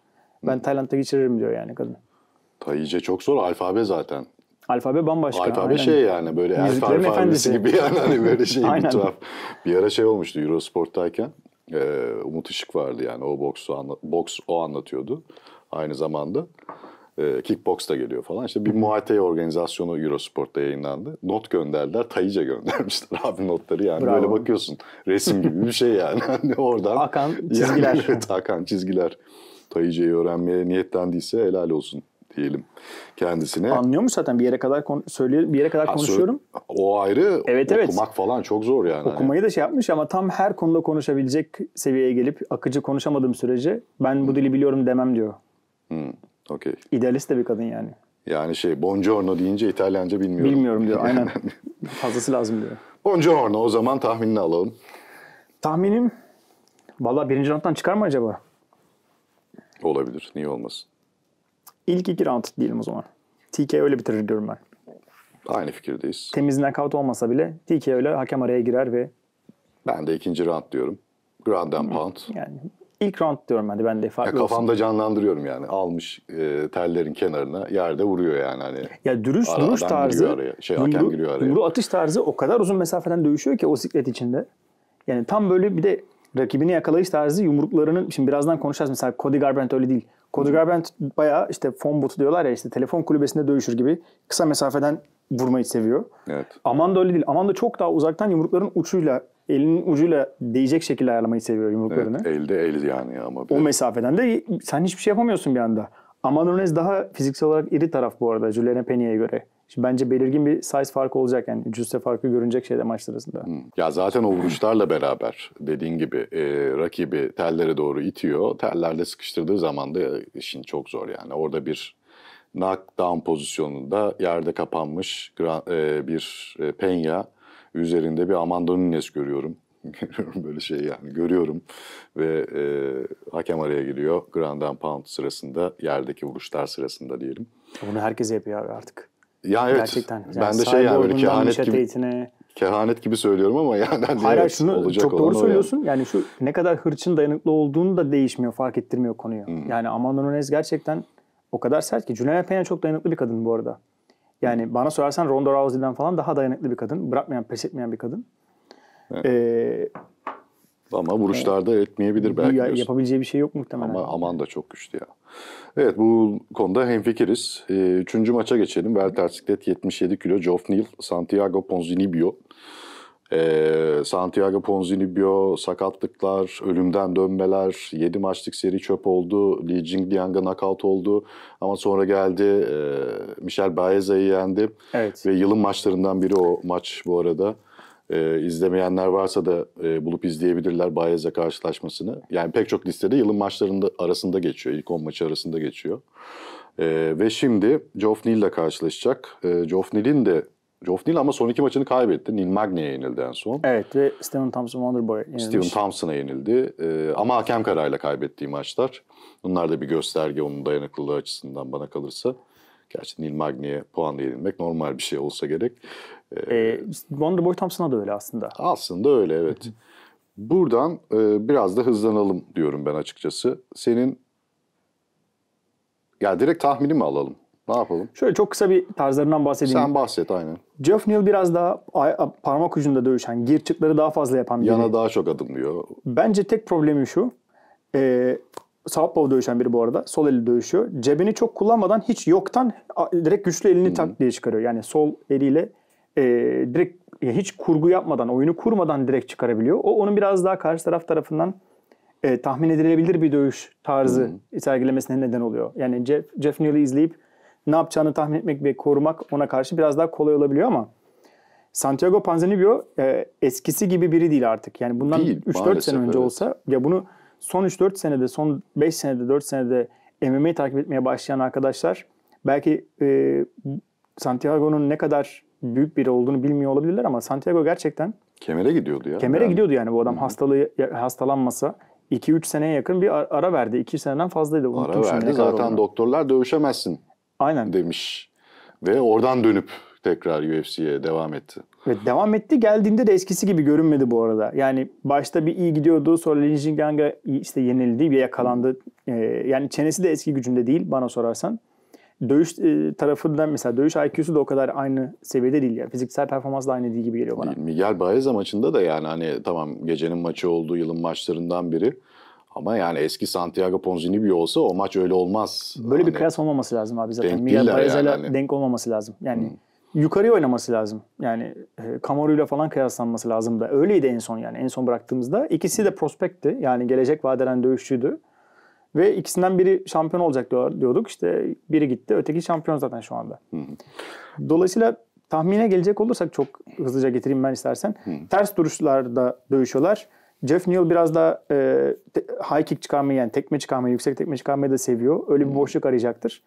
ben Tayland'da geçiririm diyor yani kadın. Tayice çok zor. Alfabe zaten. Alfabe bambaşka. Alfabe aynen. şey yani böyle elf alfabesi efendisi. gibi yani hani böyle şey [laughs] bir tuhaf. Bir ara şey olmuştu Eurosport'tayken. E, Umut Işık vardı yani o boksu boks o anlatıyordu aynı zamanda. E, kickbox da geliyor falan. İşte bir Muay organizasyonu Eurosport'ta yayınlandı. Not gönderdiler, Tayice göndermişler [laughs] abi notları yani. Bravo. Böyle bakıyorsun resim gibi bir şey yani. [laughs] Hani oradan. Akan çizgiler. Yani, evet, akan çizgiler. Tayıcı'yı öğrenmeye niyetlendiyse helal olsun diyelim kendisine. Anlıyor mu zaten bir yere kadar söylüyor bir yere kadar ha, konuşuyorum. O ayrı. Evet evet. Okumak falan çok zor yani. Okumayı da şey yapmış ama tam her konuda konuşabilecek seviyeye gelip akıcı konuşamadığım sürece ben bu hmm. dili biliyorum demem diyor. Hmm. Okey. İdealist de bir kadın yani. Yani şey buongiorno deyince İtalyanca bilmiyorum. Bilmiyorum diyor aynen. [laughs] Fazlası lazım diyor. Buongiorno o zaman tahminini alalım. Tahminim vallahi birinci nottan çıkar mı acaba? Olabilir. Niye olmasın? İlk iki round diyelim o zaman. TK öyle bitirir diyorum ben. Aynı fikirdeyiz. Temiz knockout olmasa bile TK öyle hakem araya girer ve... Ben de ikinci round diyorum. Ground and pound. Yani ilk round diyorum ben de. Ben de farklı ya Kafamda olsun. canlandırıyorum yani. Almış e, tellerin kenarına yerde vuruyor yani. Hani ya dürüst ara, duruş tarzı. Araya, şey, yumru, hakem giriyor araya. Yumru atış tarzı o kadar uzun mesafeden dövüşüyor ki o siklet içinde. Yani tam böyle bir de rakibini yakalayış tarzı yumruklarının şimdi birazdan konuşacağız mesela Cody Garbrandt öyle değil. Cody Garbrandt bayağı işte phone botu diyorlar ya işte telefon kulübesinde dövüşür gibi kısa mesafeden vurmayı seviyor. Evet. Aman da öyle değil. Aman da çok daha uzaktan yumrukların uçuyla elinin ucuyla değecek şekilde ayarlamayı seviyor yumruklarını. Evet, elde el yani ama. O mesafeden de sen hiçbir şey yapamıyorsun bir anda. Aman Nunes daha fiziksel olarak iri taraf bu arada Juliana Penya'ya göre. Şimdi bence belirgin bir size farkı olacak yani ücretse farkı görünecek şeyde maçlar arasında. Ya zaten o vuruşlarla beraber dediğin gibi e, rakibi tellere doğru itiyor. Tellerde sıkıştırdığı zaman da işin çok zor yani. Orada bir knockdown pozisyonunda yerde kapanmış e, bir e, Penya üzerinde bir Amanda Nunes görüyorum. [laughs] görüyorum böyle şey yani görüyorum ve e, hakem araya giriyor. Grand and Pound sırasında yerdeki vuruşlar sırasında diyelim. Bunu herkes yapıyor artık. Ya evet. Gerçekten. Yani ben de şey yani böyle kehanet gibi eğitine... kehanet gibi söylüyorum ama yani hani Hayır, evet, şunu olacak çok doğru söylüyorsun. Yani. yani şu ne kadar hırçın dayanıklı olduğunu da değişmiyor, fark ettirmiyor konuyu. Hmm. Yani Amanda Nunes gerçekten o kadar sert ki Juliana Pena çok dayanıklı bir kadın bu arada. Yani hmm. bana sorarsan Ronda Rousey'den falan daha dayanıklı bir kadın. Bırakmayan, pes etmeyen bir kadın. Evet. Ee, ama vuruşlarda evet. etmeyebilir belki. Ya, yapabileceği bir şey yok muhtemelen. Ama aman da çok güçlü ya. Evet bu konuda hemfikiriz. Ee, üçüncü maça geçelim. Welter Siklet 77 kilo. Geoff Neal, Santiago Ponzinibio Ee, Santiago Ponzinibio sakatlıklar, ölümden dönmeler, 7 maçlık seri çöp oldu. Li Jingliang'a nakavt oldu. Ama sonra geldi e, Michel Baeza'yı yendi. Evet. Ve yılın maçlarından biri o maç bu arada. E, izlemeyenler varsa da e, bulup izleyebilirler Bayez'e karşılaşmasını. Yani pek çok listede yılın maçlarında arasında geçiyor. İlk 10 maçı arasında geçiyor. E, ve şimdi Geoff Neal ile karşılaşacak. E, ee, Geoff Neal'in de Geoff Neal ama son iki maçını kaybetti. Neil Magny'e yenildi en son. Evet ve Stephen Thompson Wonderboy'a yenildi. Stephen Thompson'a yenildi. Ee, ama hakem kararıyla kaybettiği maçlar. Bunlar da bir gösterge onun dayanıklılığı açısından bana kalırsa. Gerçi Neil Magny'e puanla yenilmek normal bir şey olsa gerek. Ee, boy Thompson'a da öyle aslında. Aslında öyle evet. Buradan e, biraz da hızlanalım diyorum ben açıkçası. Senin ya direkt tahmini mi alalım? Ne yapalım? Şöyle çok kısa bir tarzlarından bahsedeyim. Sen bahset aynen. Jeff Neal biraz daha parmak ucunda dövüşen, gir çıkları daha fazla yapan biri. Yana daha çok adımlıyor. Bence tek problemi şu. E, Southpaw dövüşen biri bu arada. Sol eli dövüşüyor. Cebini çok kullanmadan hiç yoktan direkt güçlü elini Hı-hı. tak diye çıkarıyor. Yani sol eliyle e, direkt hiç kurgu yapmadan, oyunu kurmadan direkt çıkarabiliyor. O onun biraz daha karşı taraf tarafından e, tahmin edilebilir bir dövüş tarzı hmm. sergilemesine neden oluyor. Yani Jeff, Jeff Neal'i izleyip ne yapacağını tahmin etmek ve korumak ona karşı biraz daha kolay olabiliyor ama Santiago Panzanibio e, eskisi gibi biri değil artık. Yani bundan 3-4 sene önce evet. olsa ya bunu son 3-4 senede, son 5 senede, 4 senede MMA takip etmeye başlayan arkadaşlar belki e, Santiago'nun ne kadar büyük biri olduğunu bilmiyor olabilirler ama Santiago gerçekten kemere gidiyordu ya. Kemere yani. gidiyordu yani bu adam Hı-hı. hastalığı hastalanmasa 2-3 seneye yakın bir ara verdi. 2 seneden fazlaydı. Unuttum ara verdi. Zaten olduğunu. doktorlar dövüşemezsin. Aynen. demiş. Ve oradan dönüp tekrar UFC'ye devam etti. Ve devam etti. Geldiğinde de eskisi gibi görünmedi bu arada. Yani başta bir iyi gidiyordu. Sonra Lin Jingang'a işte yenildi bir yakalandı. Ee, yani çenesi de eski gücünde değil bana sorarsan dövüş e, tarafından mesela dövüş IQ'su da o kadar aynı seviyede değil. Yani fiziksel performans da aynı değil gibi geliyor bana. Miguel Baeza maçında da yani hani tamam gecenin maçı olduğu yılın maçlarından biri. Ama yani eski Santiago Ponzini bir olsa o maç öyle olmaz. Böyle hani, bir kıyas olmaması lazım abi zaten. Miguel Baeza'yla yani. Hani. denk olmaması lazım. Yani hmm yukarıya oynaması lazım. Yani e, falan kıyaslanması lazım da. Öyleydi en son yani. En son bıraktığımızda ikisi de prospekti Yani gelecek vadeden dövüşçüydü. Ve ikisinden biri şampiyon olacak diyorduk. İşte biri gitti. Öteki şampiyon zaten şu anda. Dolayısıyla tahmine gelecek olursak çok hızlıca getireyim ben istersen. Ters duruşlarda dövüşüyorlar. Jeff Neal biraz da e, high kick çıkarmayı yani tekme çıkarmayı, yüksek tekme çıkarmayı da seviyor. Öyle bir boşluk arayacaktır.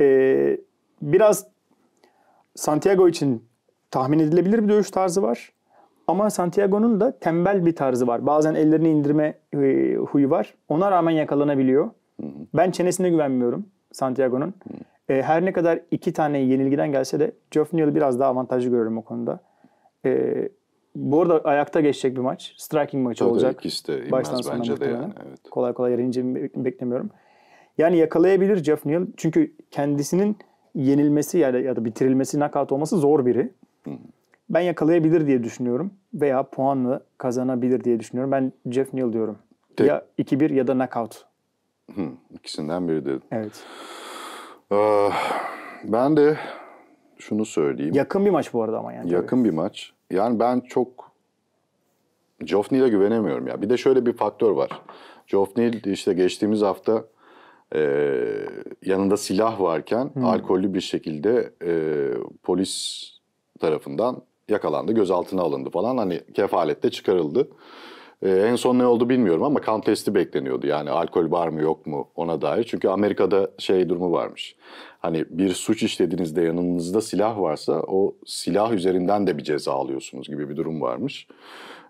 E, biraz Santiago için tahmin edilebilir bir dövüş tarzı var. Ama Santiago'nun da tembel bir tarzı var. Bazen ellerini indirme e, huyu var. Ona rağmen yakalanabiliyor. Ben çenesine güvenmiyorum Santiago'nun. E, her ne kadar iki tane yenilgiden gelse de Geoff Neal'ı biraz daha avantajlı görüyorum o konuda. E, bu arada ayakta geçecek bir maç. Striking maçı Tabii olacak. İkisi de Baştan sona bence de yani, evet. Kolay kolay yarayınca beklemiyorum. Yani yakalayabilir Jeff Neal. Çünkü kendisinin yenilmesi ya da, ya da bitirilmesi, nakat olması zor biri. Hı ben yakalayabilir diye düşünüyorum veya puanlı kazanabilir diye düşünüyorum. Ben Jeff Neal diyorum. Tek. Ya 2-1 ya da knockout. Hmm, ikisinden biri dedim. Evet. Ee, ben de şunu söyleyeyim. Yakın bir maç bu arada ama yani. Yakın tabii. bir maç. Yani ben çok Jeff Neal'e güvenemiyorum ya. Bir de şöyle bir faktör var. Jeff Neal işte geçtiğimiz hafta e, yanında silah varken hmm. alkollü bir şekilde e, polis tarafından yakalandı, gözaltına alındı falan. Hani kefalette çıkarıldı. Ee, en son ne oldu bilmiyorum ama kan testi bekleniyordu. Yani alkol var mı yok mu ona dair. Çünkü Amerika'da şey durumu varmış. Hani bir suç işlediğinizde yanınızda silah varsa o silah üzerinden de bir ceza alıyorsunuz gibi bir durum varmış.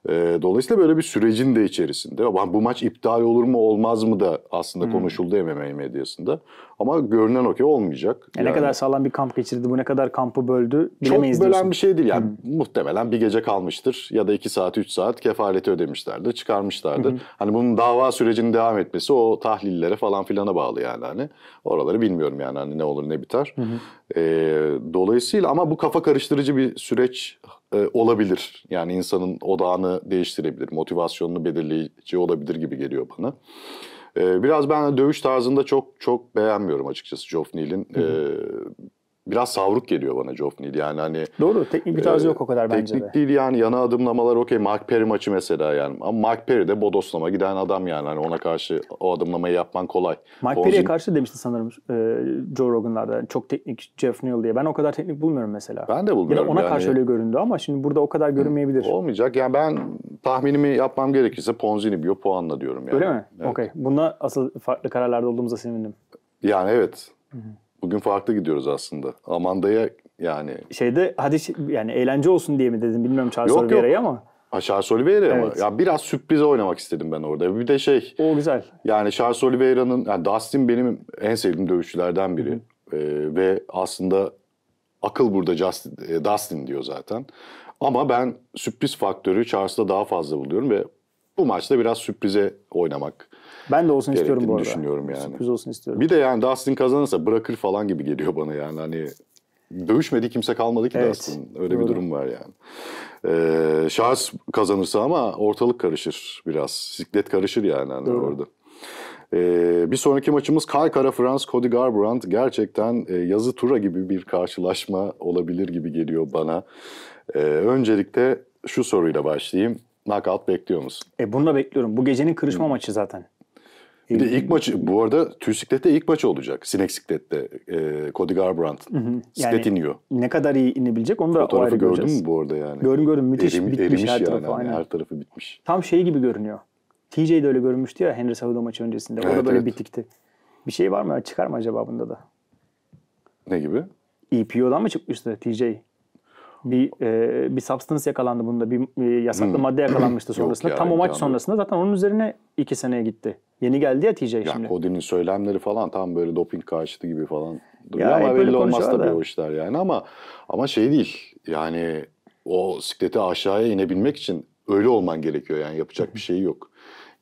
E, dolayısıyla böyle bir sürecin de içerisinde. Bu maç iptal olur mu olmaz mı da aslında hmm. konuşuldu MMA medyasında. Ama görünen o ki olmayacak. E yani, ne kadar sağlam bir kamp geçirdi, bu ne kadar kampı böldü bilemeyiz Çok bölen diyorsun. bir şey değil. Yani hmm. muhtemelen bir gece kalmıştır ya da iki saat üç saat kefaleti ödemişlerdir, çıkarmışlardır. Hmm. Hani bunun dava sürecinin devam etmesi o tahlillere falan filana bağlı yani hani. Oraları bilmiyorum yani hani ne olur ne biter. Hmm. E, dolayısıyla ama bu kafa karıştırıcı bir süreç e, olabilir. Yani insanın odağını değiştirebilir, motivasyonunu belirleyici olabilir gibi geliyor bana. E, biraz ben dövüş tarzında çok çok beğenmiyorum açıkçası Geoff Neal'in. E, biraz savruk geliyor bana Geoff Neal. Yani hani Doğru, teknik bir tarzı e, yok o kadar bence teknik de. değil yani yana adımlamalar okey. Mark Perry maçı mesela yani. Ama Mark Perry de bodoslama giden adam yani. Hani ona karşı o adımlamayı yapman kolay. Mark Perry'e karşı demişti sanırım e, Joe Rogan'larda çok teknik Geoff Neal diye. Ben o kadar teknik bulmuyorum mesela. Ben de bulmuyorum. Ya ona yani. karşı öyle göründü ama şimdi burada o kadar görünmeyebilir. Hı, olmayacak. Yani ben tahminimi yapmam gerekirse Ponzini bir puanla diyorum yani. Öyle mi? Evet. Okey. Bunda asıl farklı kararlarda olduğumuza sevindim. Yani evet. Hı hı. Bugün farklı gidiyoruz aslında. Amanda'ya yani... Şeyde hadi yani eğlence olsun diye mi dedim bilmiyorum Charles yok, Oliveira'yı ama... Ha Charles Oliveira evet. ama ya biraz sürprize oynamak istedim ben orada. Bir de şey... O güzel. Yani Charles Oliveira'nın... Yani Dustin benim en sevdiğim dövüşçülerden biri. Ee, ve aslında akıl burada Justin, e, Dustin diyor zaten. Ama ben sürpriz faktörü Charles'da daha fazla buluyorum ve bu maçta biraz sürprize oynamak ben de olsun istiyorum bu arada. düşünüyorum yani. Sürpriz olsun istiyorum. Bir de yani Dustin kazanırsa bırakır falan gibi geliyor bana yani. Hani dövüşmedi kimse kalmadı ki evet, Dustin. Öyle doğru. bir durum var yani. Ee, Charles kazanırsa ama ortalık karışır biraz. Siklet karışır yani hani doğru. orada. Ee, bir sonraki maçımız Kai Kara Frans Cody Garbrandt. Gerçekten e, yazı tura gibi bir karşılaşma olabilir gibi geliyor bana. Ee, öncelikle şu soruyla başlayayım. Knockout bekliyor musun? E bunu da bekliyorum. Bu gecenin kırışma Hı. maçı zaten. Bir de ilk maçı bu arada Tüysiklet'te ilk maçı olacak. Sineksiklet'te e, Cody Garbrandt. Hı hı. Yani iniyor. ne kadar iyi inebilecek onu da Fotoğrafı o ayrı gördün mü bu arada yani? Gördüm gördüm müthiş Erim, bitmiş her yani, tarafı. Aynen. Her tarafı bitmiş. Tam şey gibi görünüyor. TJ de öyle görünmüştü ya Henry Cejudo maçı öncesinde. O evet, da böyle evet. bitikti. Bir şey var mı? Çıkar mı acaba bunda da? Ne gibi? EPO'dan mı çıkmıştı TJ? bir e, bir substance yakalandı bunda. Bir e, yasaklı hmm. madde yakalanmıştı sonrasında. Yok ya, Tam o maç yani. sonrasında zaten onun üzerine iki seneye gitti. Yeni geldi ya TJ ya, şimdi. Cody'nin söylemleri falan tam böyle doping karşıtı gibi falan duruyor ya, ama belli olmaz tabii o işler yani ama ama şey değil. Yani o siklete aşağıya inebilmek için öyle olman gerekiyor yani yapacak bir şey yok.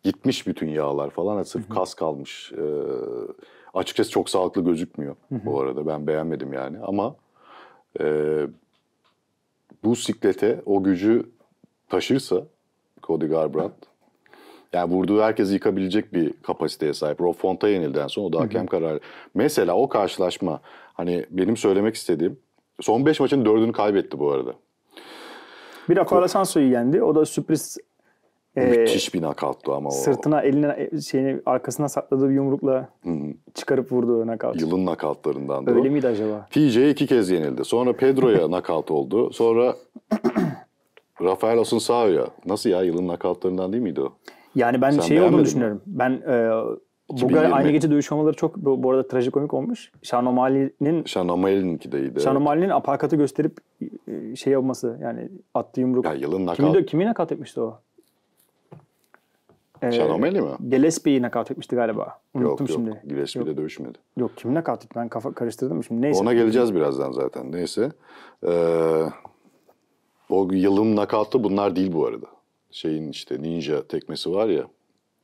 Gitmiş bütün yağlar falan sırf kas kalmış. Ee, açıkçası çok sağlıklı gözükmüyor bu arada ben beğenmedim yani ama e, bu siklete o gücü taşırsa Cody Garbrandt yani vurduğu herkes yıkabilecek bir kapasiteye sahip. Rob Font'a yenilden sonra o da hakem kararı. Mesela o karşılaşma hani benim söylemek istediğim son 5 maçın 4'ünü kaybetti bu arada. Bir Akora Sanso'yu yendi. O da sürpriz ee, Müthiş bir nakavttu ama o. Sırtına eline e, şeyini arkasına sakladığı bir yumrukla Hı-hı. çıkarıp vurduğu nakat Yılın nakatlarından Öyle miydi acaba? PJ iki kez yenildi. Sonra Pedro'ya [laughs] nakat oldu. Sonra [clears throat] Rafael Asunsao'ya. Nasıl ya yılın nakatlarından değil miydi o? Yani ben Sen şey olduğunu düşünüyorum. Ben e, 2020. Bu aynı gece dövüşmeleri çok bu, bu arada trajikomik olmuş. Şanomali'nin Şanomali'ninki deydi. Şanomali'nin evet. apakatı gösterip e, şey yapması yani attığı yumruk. Ya yılın nakat. Kimi, kimi nakat etmişti o? Ee, Sean O'Malley mi? Gillespie'yi nakat etmişti galiba. Unuttum yok, yok. şimdi. Gillespie'yle yok. dövüşmedi. Yok kim nakat etti? Ben kafa karıştırdım şimdi? Neyse. Ona geleceğiz birazdan zaten. Neyse. Ee, o yılın nakatı bunlar değil bu arada. Şeyin işte ninja tekmesi var ya.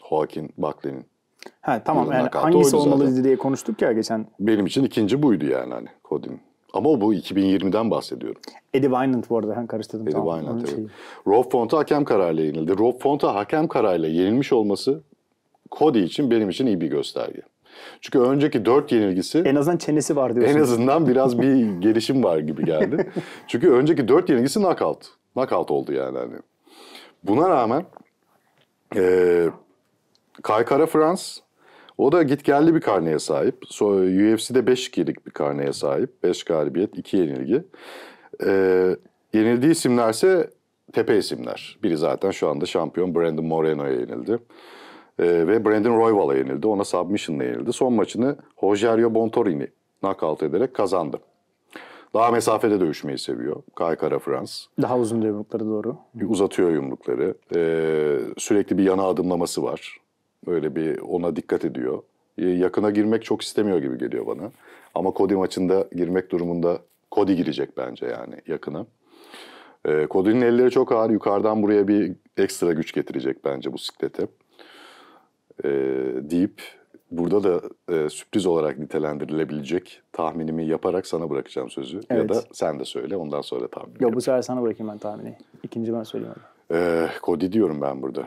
Joaquin Buckley'nin. Ha tamam yani hangisi olmalıydı diye konuştuk ya geçen. Benim için ikinci buydu yani hani Cody'nin. Ama bu 2020'den bahsediyorum. Eddie Vinant bu arada. Ben karıştırdım. Eddie tamam. Vinant evet. Rob Font'a hakem kararıyla yenildi. Rob Font'a hakem kararıyla yenilmiş olması Cody için benim için iyi bir gösterge. Çünkü önceki dört yenilgisi... En azından çenesi var diyorsun. En azından biraz bir gelişim var gibi geldi. [laughs] Çünkü önceki dört yenilgisi knockout. Knockout oldu yani. Hani. Buna rağmen e, Kaykara Frans o da git geldi bir karneye sahip. So, UFC'de 5 ikilik bir karneye sahip. 5 galibiyet, 2 yenilgi. Ee, yenildiği isimlerse tepe isimler. Biri zaten şu anda şampiyon Brandon Moreno'ya yenildi. Ee, ve Brandon Royval'a yenildi. Ona submission'la yenildi. Son maçını Rogerio Bontorini knockout ederek kazandı. Daha mesafede dövüşmeyi seviyor. Kaykara Frans. Daha uzun yumrukları doğru. Uzatıyor yumrukları. Ee, sürekli bir yana adımlaması var. Öyle bir ona dikkat ediyor. Ee, yakına girmek çok istemiyor gibi geliyor bana. Ama Cody maçında girmek durumunda Cody girecek bence yani yakına. E, Cody'nin elleri çok ağır. Yukarıdan buraya bir ekstra güç getirecek bence bu siklete. E, deyip burada da e, sürpriz olarak nitelendirilebilecek tahminimi yaparak sana bırakacağım sözü. Evet. Ya da sen de söyle ondan sonra tahmin Yok bu sefer sana bırakayım ben tahmini. İkinci ben söyleyeyim. Ee, Cody diyorum ben burada.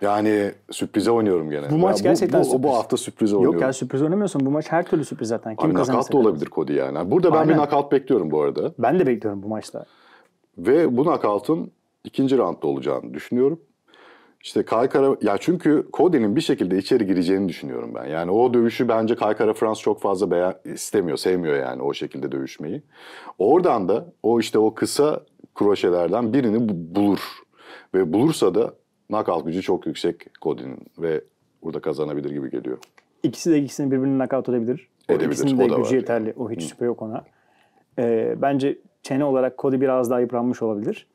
Yani sürprize oynuyorum gene. Bu maç ya gerçekten bu, bu, Bu hafta sürprize Yok oynuyorum. Yok ya sürpriz oynamıyorsun. Bu maç her türlü sürpriz zaten. Kim Abi nakat da olabilir Cody yani. Burada Aynen. ben bir nakat bekliyorum bu arada. Ben de bekliyorum bu maçta. Ve bu nakatın ikinci roundda olacağını düşünüyorum. İşte Kaykara ya çünkü Cody'nin bir şekilde içeri gireceğini düşünüyorum ben. Yani o dövüşü bence Kaykara Frans çok fazla beğen, istemiyor, sevmiyor yani o şekilde dövüşmeyi. Oradan da o işte o kısa kroşelerden birini bulur. Ve bulursa da knockout gücü çok yüksek Cody'nin ve burada kazanabilir gibi geliyor. İkisi de ikisini birbirine knockout edebilir. edebilir. İkisinin de o da gücü var yeterli. Yani. O hiç şüphe yok ona. Ee, bence çene olarak Cody biraz daha yıpranmış olabilir.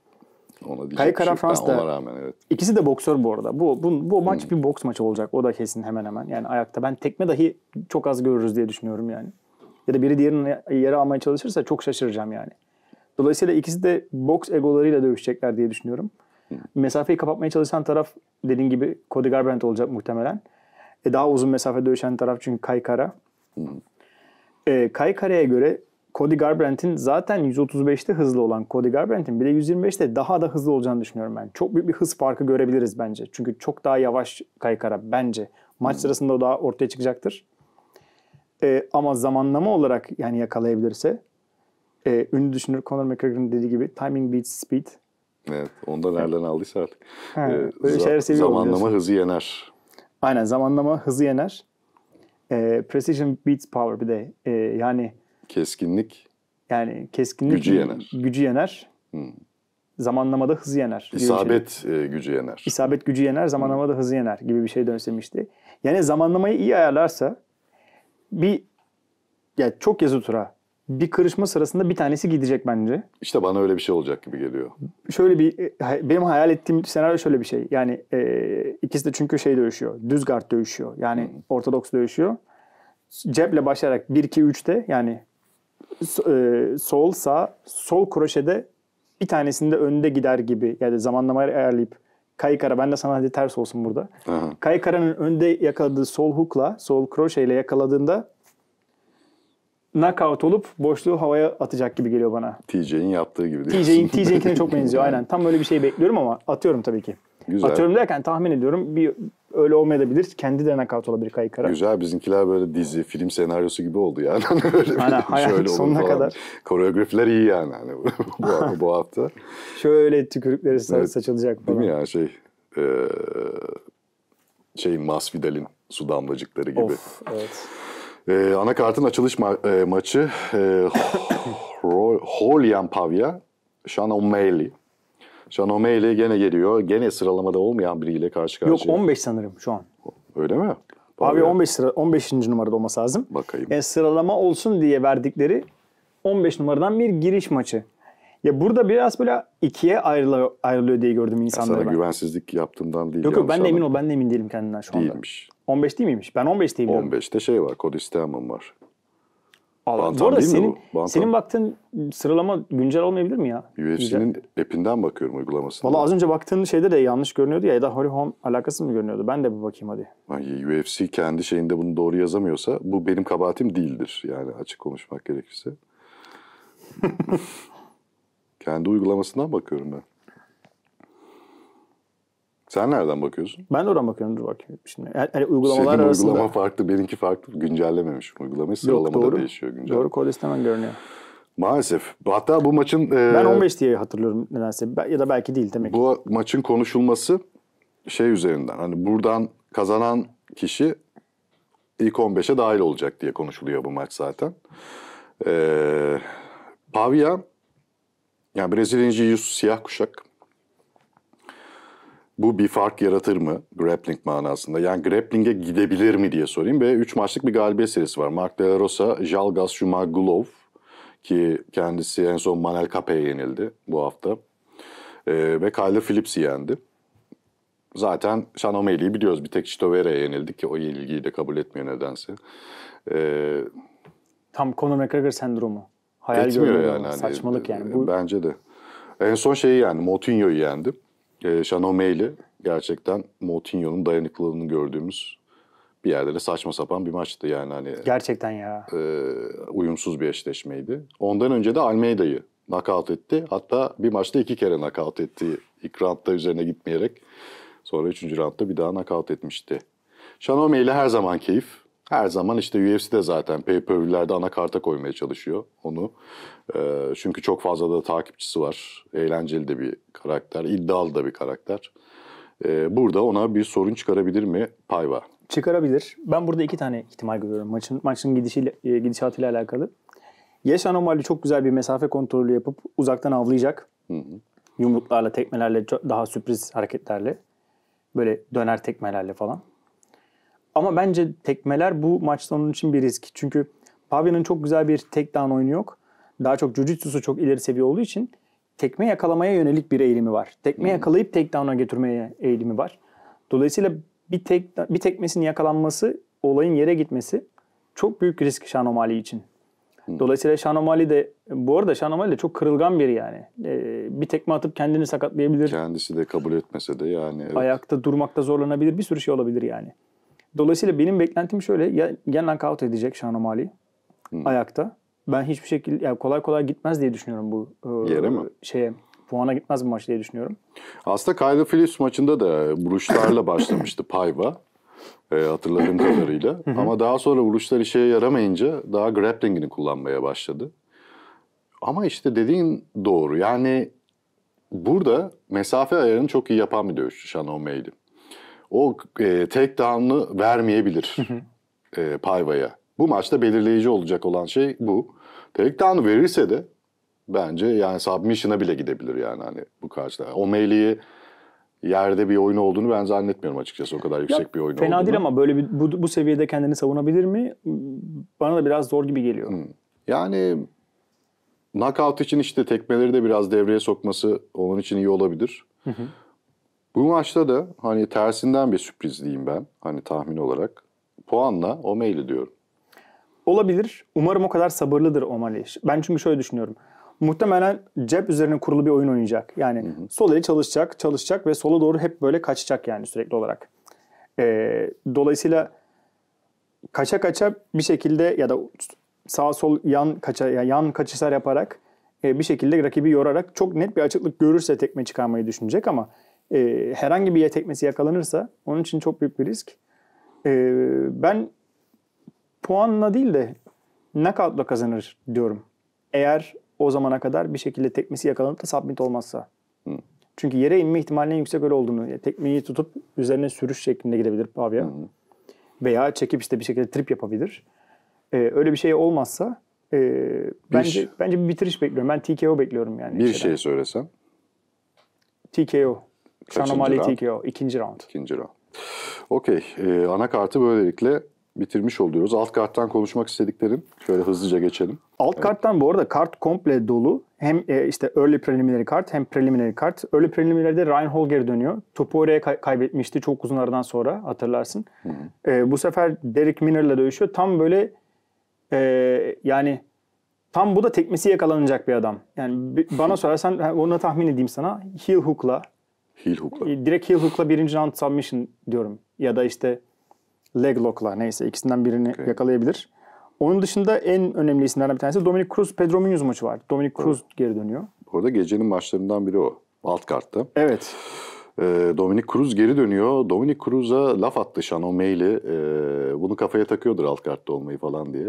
Ona Kayı Kara Frans da. Ona rağmen evet. İkisi de boksör bu arada. Bu bu, bu maç hmm. bir boks maçı olacak. O da kesin hemen hemen. Yani ayakta ben tekme dahi çok az görürüz diye düşünüyorum yani. Ya da biri diğerini yere almaya çalışırsa çok şaşıracağım yani. Dolayısıyla ikisi de boks egolarıyla dövüşecekler diye düşünüyorum. Mesafeyi kapatmaya çalışan taraf dediğin gibi Cody Garbrandt olacak muhtemelen. E daha uzun mesafe dövüşen taraf çünkü Kaykara. E, Kaykara'ya göre Cody Garbrandt'in zaten 135'te hızlı olan Cody Garbrandt'in bile 125'te daha da hızlı olacağını düşünüyorum ben. Çok büyük bir hız farkı görebiliriz bence. Çünkü çok daha yavaş Kaykara bence. Maç hmm. sırasında o daha ortaya çıkacaktır. E, ama zamanlama olarak yani yakalayabilirse e, ünlü düşünür Conor McGregor'ın dediği gibi timing beats speed. Evet. Onu da nereden aldıysa artık. Ha, ee, böyle şeyler seviyor Zamanlama hızı yener. Aynen. Zamanlama hızı yener. E, precision beats power bir de. E, yani keskinlik yani keskinlik gücü yener. Gücü yener. Hmm. Zamanlamada hızı yener. Şey. İsabet e, gücü yener. İsabet gücü yener, zamanlamada hmm. hızı yener gibi bir şey dönüştürmüştü. Yani zamanlamayı iyi ayarlarsa bir yani çok yazı tura bir kırışma sırasında bir tanesi gidecek bence. İşte bana öyle bir şey olacak gibi geliyor. Şöyle bir e, benim hayal ettiğim senaryo şöyle bir şey. Yani e, ikisi de çünkü şey dövüşüyor. Düz guard dövüşüyor. Yani hmm. ortodoks dövüşüyor. Ceple başlayarak 1 2 3'te yani e, sol sağ sol kroşede bir tanesinde önde gider gibi yani zamanlamayı ayarlayıp Kaykara ben de sana hadi ters olsun burada. Aha. Kaykara'nın önde yakaladığı sol hook'la sol kroşeyle yakaladığında knockout olup boşluğu havaya atacak gibi geliyor bana. TJ'in yaptığı gibi TJ'in TJ'ine çok [laughs] benziyor aynen. Tam böyle bir şey bekliyorum ama atıyorum tabii ki. Güzel. Atıyorum derken tahmin ediyorum bir öyle olmayabilir. Kendi de knockout olabilir Kayıkara. Güzel bizimkiler böyle dizi, film senaryosu gibi oldu yani. Hani [laughs] Aynen, hayal şöyle sonuna falan. kadar. Koreografiler iyi yani hani bu, [laughs] bu hafta. şöyle tükürükleri evet, saçılacak falan. Değil mi ya şey e, şey Masvidal'in su damlacıkları gibi. Of evet. E, anakartın açılış ma- e, maçı e, Holyan Pavia, Sean O'Malley. Sean O'Malley gene geliyor. Gene sıralamada olmayan biriyle karşı karşıya. Yok 15 sanırım şu an. Öyle mi? Pavia. 15 sıra 15. numarada olması lazım. Bakayım. Yani e, sıralama olsun diye verdikleri 15 numaradan bir giriş maçı. Ya burada biraz böyle ikiye ayrılıyor, ayrılıyor diye gördüm insanları. Sana ben. güvensizlik yaptığından değil. Yok yok ben de emin ol ben de emin değilim kendinden şu anda. Değilmiş. 15 değil miymiş? Ben 15 değil 15'te şey var kod Stearman var. Allah. Bantam Bu arada değil senin, mi bu? Senin baktığın sıralama güncel olmayabilir mi ya? UFC'nin app'inden bakıyorum uygulamasına. Valla az önce baktığın şeyde de yanlış görünüyordu ya. Ya da Holly Holm alakası mı görünüyordu? Ben de bir bakayım hadi. Yani UFC kendi şeyinde bunu doğru yazamıyorsa bu benim kabahatim değildir. Yani açık konuşmak gerekirse. [laughs] Kendi uygulamasından bakıyorum ben. Sen nereden bakıyorsun? Ben de oradan bakıyorum dur bakayım. Şimdi yani hani uygulamalar Senin arasında. uygulama farklı, benimki farklı. Güncellememiş uygulamayı. Sıralamada Yok, doğru. değişiyor güncelleme. Doğru kodeste hemen görünüyor. Maalesef. Hatta bu maçın... E, ben 15 diye hatırlıyorum nedense. Ya da belki değil demek Bu maçın konuşulması şey üzerinden. Hani buradan kazanan kişi ilk 15'e dahil olacak diye konuşuluyor bu maç zaten. Ee, Pavia yani Brezilyacı yüz siyah kuşak. Bu bir fark yaratır mı grappling manasında? Yani grappling'e gidebilir mi diye sorayım. Ve 3 maçlık bir galibiyet serisi var. Mark De La Rosa, Jalgas Shumagulov ki kendisi en son Manel Cape'ye yenildi bu hafta. Ee, ve Kyler Phillips'i yendi. Zaten Sean O'Malley'i biliyoruz. Bir tek Chito Vera'ya yenildik ki o yenilgiyi de kabul etmiyor nedense. Ee, Tam Conor McGregor sendromu hayal Etmiyor yani. Hani, Saçmalık yani. E, Bu... Bence de. En son şeyi yani Moutinho'yu yendim. E, Chanomey'li gerçekten Moutinho'nun dayanıklılığını gördüğümüz bir yerde de saçma sapan bir maçtı yani hani. Gerçekten ya. E, uyumsuz bir eşleşmeydi. Ondan önce de Almeida'yı nakavt etti. Hatta bir maçta iki kere nakavt etti. İlk roundda üzerine gitmeyerek. Sonra üçüncü roundda bir daha nakavt etmişti. Chanomey ile her zaman keyif. Her zaman işte UFC'de zaten pay-per-view'lerde anakarta koymaya çalışıyor onu. E, çünkü çok fazla da takipçisi var. Eğlenceli de bir karakter, iddialı da bir karakter. E, burada ona bir sorun çıkarabilir mi Payva? Çıkarabilir. Ben burada iki tane ihtimal görüyorum maçın maçın gidişiyle, e, gidişatıyla alakalı. Yeş Anomali çok güzel bir mesafe kontrolü yapıp uzaktan avlayacak. Hı hı. Yumruklarla, tekmelerle, daha sürpriz hareketlerle. Böyle döner tekmelerle falan. Ama bence tekmeler bu maçta onun için bir risk. Çünkü Pavya'nın çok güzel bir tek down oyunu yok. Daha çok jujitsusu çok ileri seviye olduğu için tekme yakalamaya yönelik bir eğilimi var. Tekme hmm. yakalayıp tek down'a getirmeye eğilimi var. Dolayısıyla bir tek bir tekmesinin yakalanması, olayın yere gitmesi çok büyük risk Şanomali için. Hmm. Dolayısıyla Şanomali de bu arada Şanomali de çok kırılgan biri yani. Ee, bir tekme atıp kendini sakatlayabilir. Kendisi de kabul etmese de yani. Evet. Ayakta durmakta zorlanabilir. Bir sürü şey olabilir yani. Dolayısıyla benim beklentim şöyle. Ya, ya knockout edecek Şanomali hmm. ayakta. Ben hiçbir şekilde yani kolay kolay gitmez diye düşünüyorum bu e, Yere mi? şeye puana gitmez bu maç diye düşünüyorum. Aslında Kyle Phillips maçında da vuruşlarla başlamıştı Payva. E, hatırladığım kadarıyla. Ama daha sonra vuruşlar işe yaramayınca daha grappling'ini kullanmaya başladı. Ama işte dediğin doğru. Yani burada mesafe ayarını çok iyi yapan bir dövüşçü Shannon May'di o e, takedown'ı vermeyebilir e, Payva'ya. Bu maçta belirleyici olacak olan şey bu. Takedown'ı verirse de bence yani submission'a bile gidebilir yani hani bu karşıda. O meyliği yerde bir oyunu olduğunu ben zannetmiyorum açıkçası. O kadar yüksek ya, bir oyun. Fena olduğunu. değil ama böyle bir, bu, bu seviyede kendini savunabilir mi? Bana da biraz zor gibi geliyor. Hmm. Yani knockout için işte tekmeleri de biraz devreye sokması onun için iyi olabilir. Hı hı. Bu maçta da hani tersinden bir sürpriz diyeyim ben. Hani tahmin olarak. Puanla o maili diyorum. Olabilir. Umarım o kadar sabırlıdır O'Malley. Ben çünkü şöyle düşünüyorum. Muhtemelen cep üzerine kurulu bir oyun oynayacak. Yani hı hı. sol eli çalışacak, çalışacak ve sola doğru hep böyle kaçacak yani sürekli olarak. Ee, dolayısıyla kaça kaça bir şekilde ya da sağ sol yan kaça ya yan kaçışlar yaparak e, bir şekilde rakibi yorarak çok net bir açıklık görürse tekme çıkarmayı düşünecek ama e, herhangi bir yay tekmesi yakalanırsa onun için çok büyük bir risk. E, ben puanla değil de knockoutla kazanır diyorum. Eğer o zamana kadar bir şekilde tekmesi yakalanıp da submit olmazsa. Hı. Çünkü yere inme ihtimalinin yüksek öyle olduğunu. Yani tekmeyi tutup üzerine sürüş şeklinde gidebilir Pavya. Hı. Veya çekip işte bir şekilde trip yapabilir. Ee, öyle bir şey olmazsa e, bence şey. bence bir bitiriş bekliyorum. Ben TKO bekliyorum yani. Bir içeriden. şey söylesem. TKO. Sean O'Malley TKO. ikinci round. İkinci round. Okey. Ee, ana kartı böylelikle bitirmiş oluyoruz. Alt karttan konuşmak istediklerim şöyle hızlıca geçelim. Alt evet. karttan bu arada kart komple dolu. Hem e, işte early preliminary kart hem preliminary kart. Early preliminary'de Ryan Hall dönüyor. Topu oraya kay- kaybetmişti çok uzun aradan sonra hatırlarsın. E, bu sefer Derek Minner'la dövüşüyor. Tam böyle e, yani tam bu da tekmesi yakalanacak bir adam. Yani bana sorarsan onu tahmin edeyim sana. Heel hook'la Heel hook'la. E, direkt heel hook'la birinci round submission diyorum. Ya da işte leg lock'la neyse ikisinden birini okay. yakalayabilir. Onun dışında en önemli isimlerden bir tanesi Dominic Cruz, Pedro Munoz maçı var. Dominic Cruz evet. geri dönüyor. Bu arada gecenin maçlarından biri o. Alt kartta. Evet. Ee, Dominic Cruz geri dönüyor. Dominic Cruz'a laf attı Sean O'Malley. Ee, bunu kafaya takıyordur alt kartta olmayı falan diye.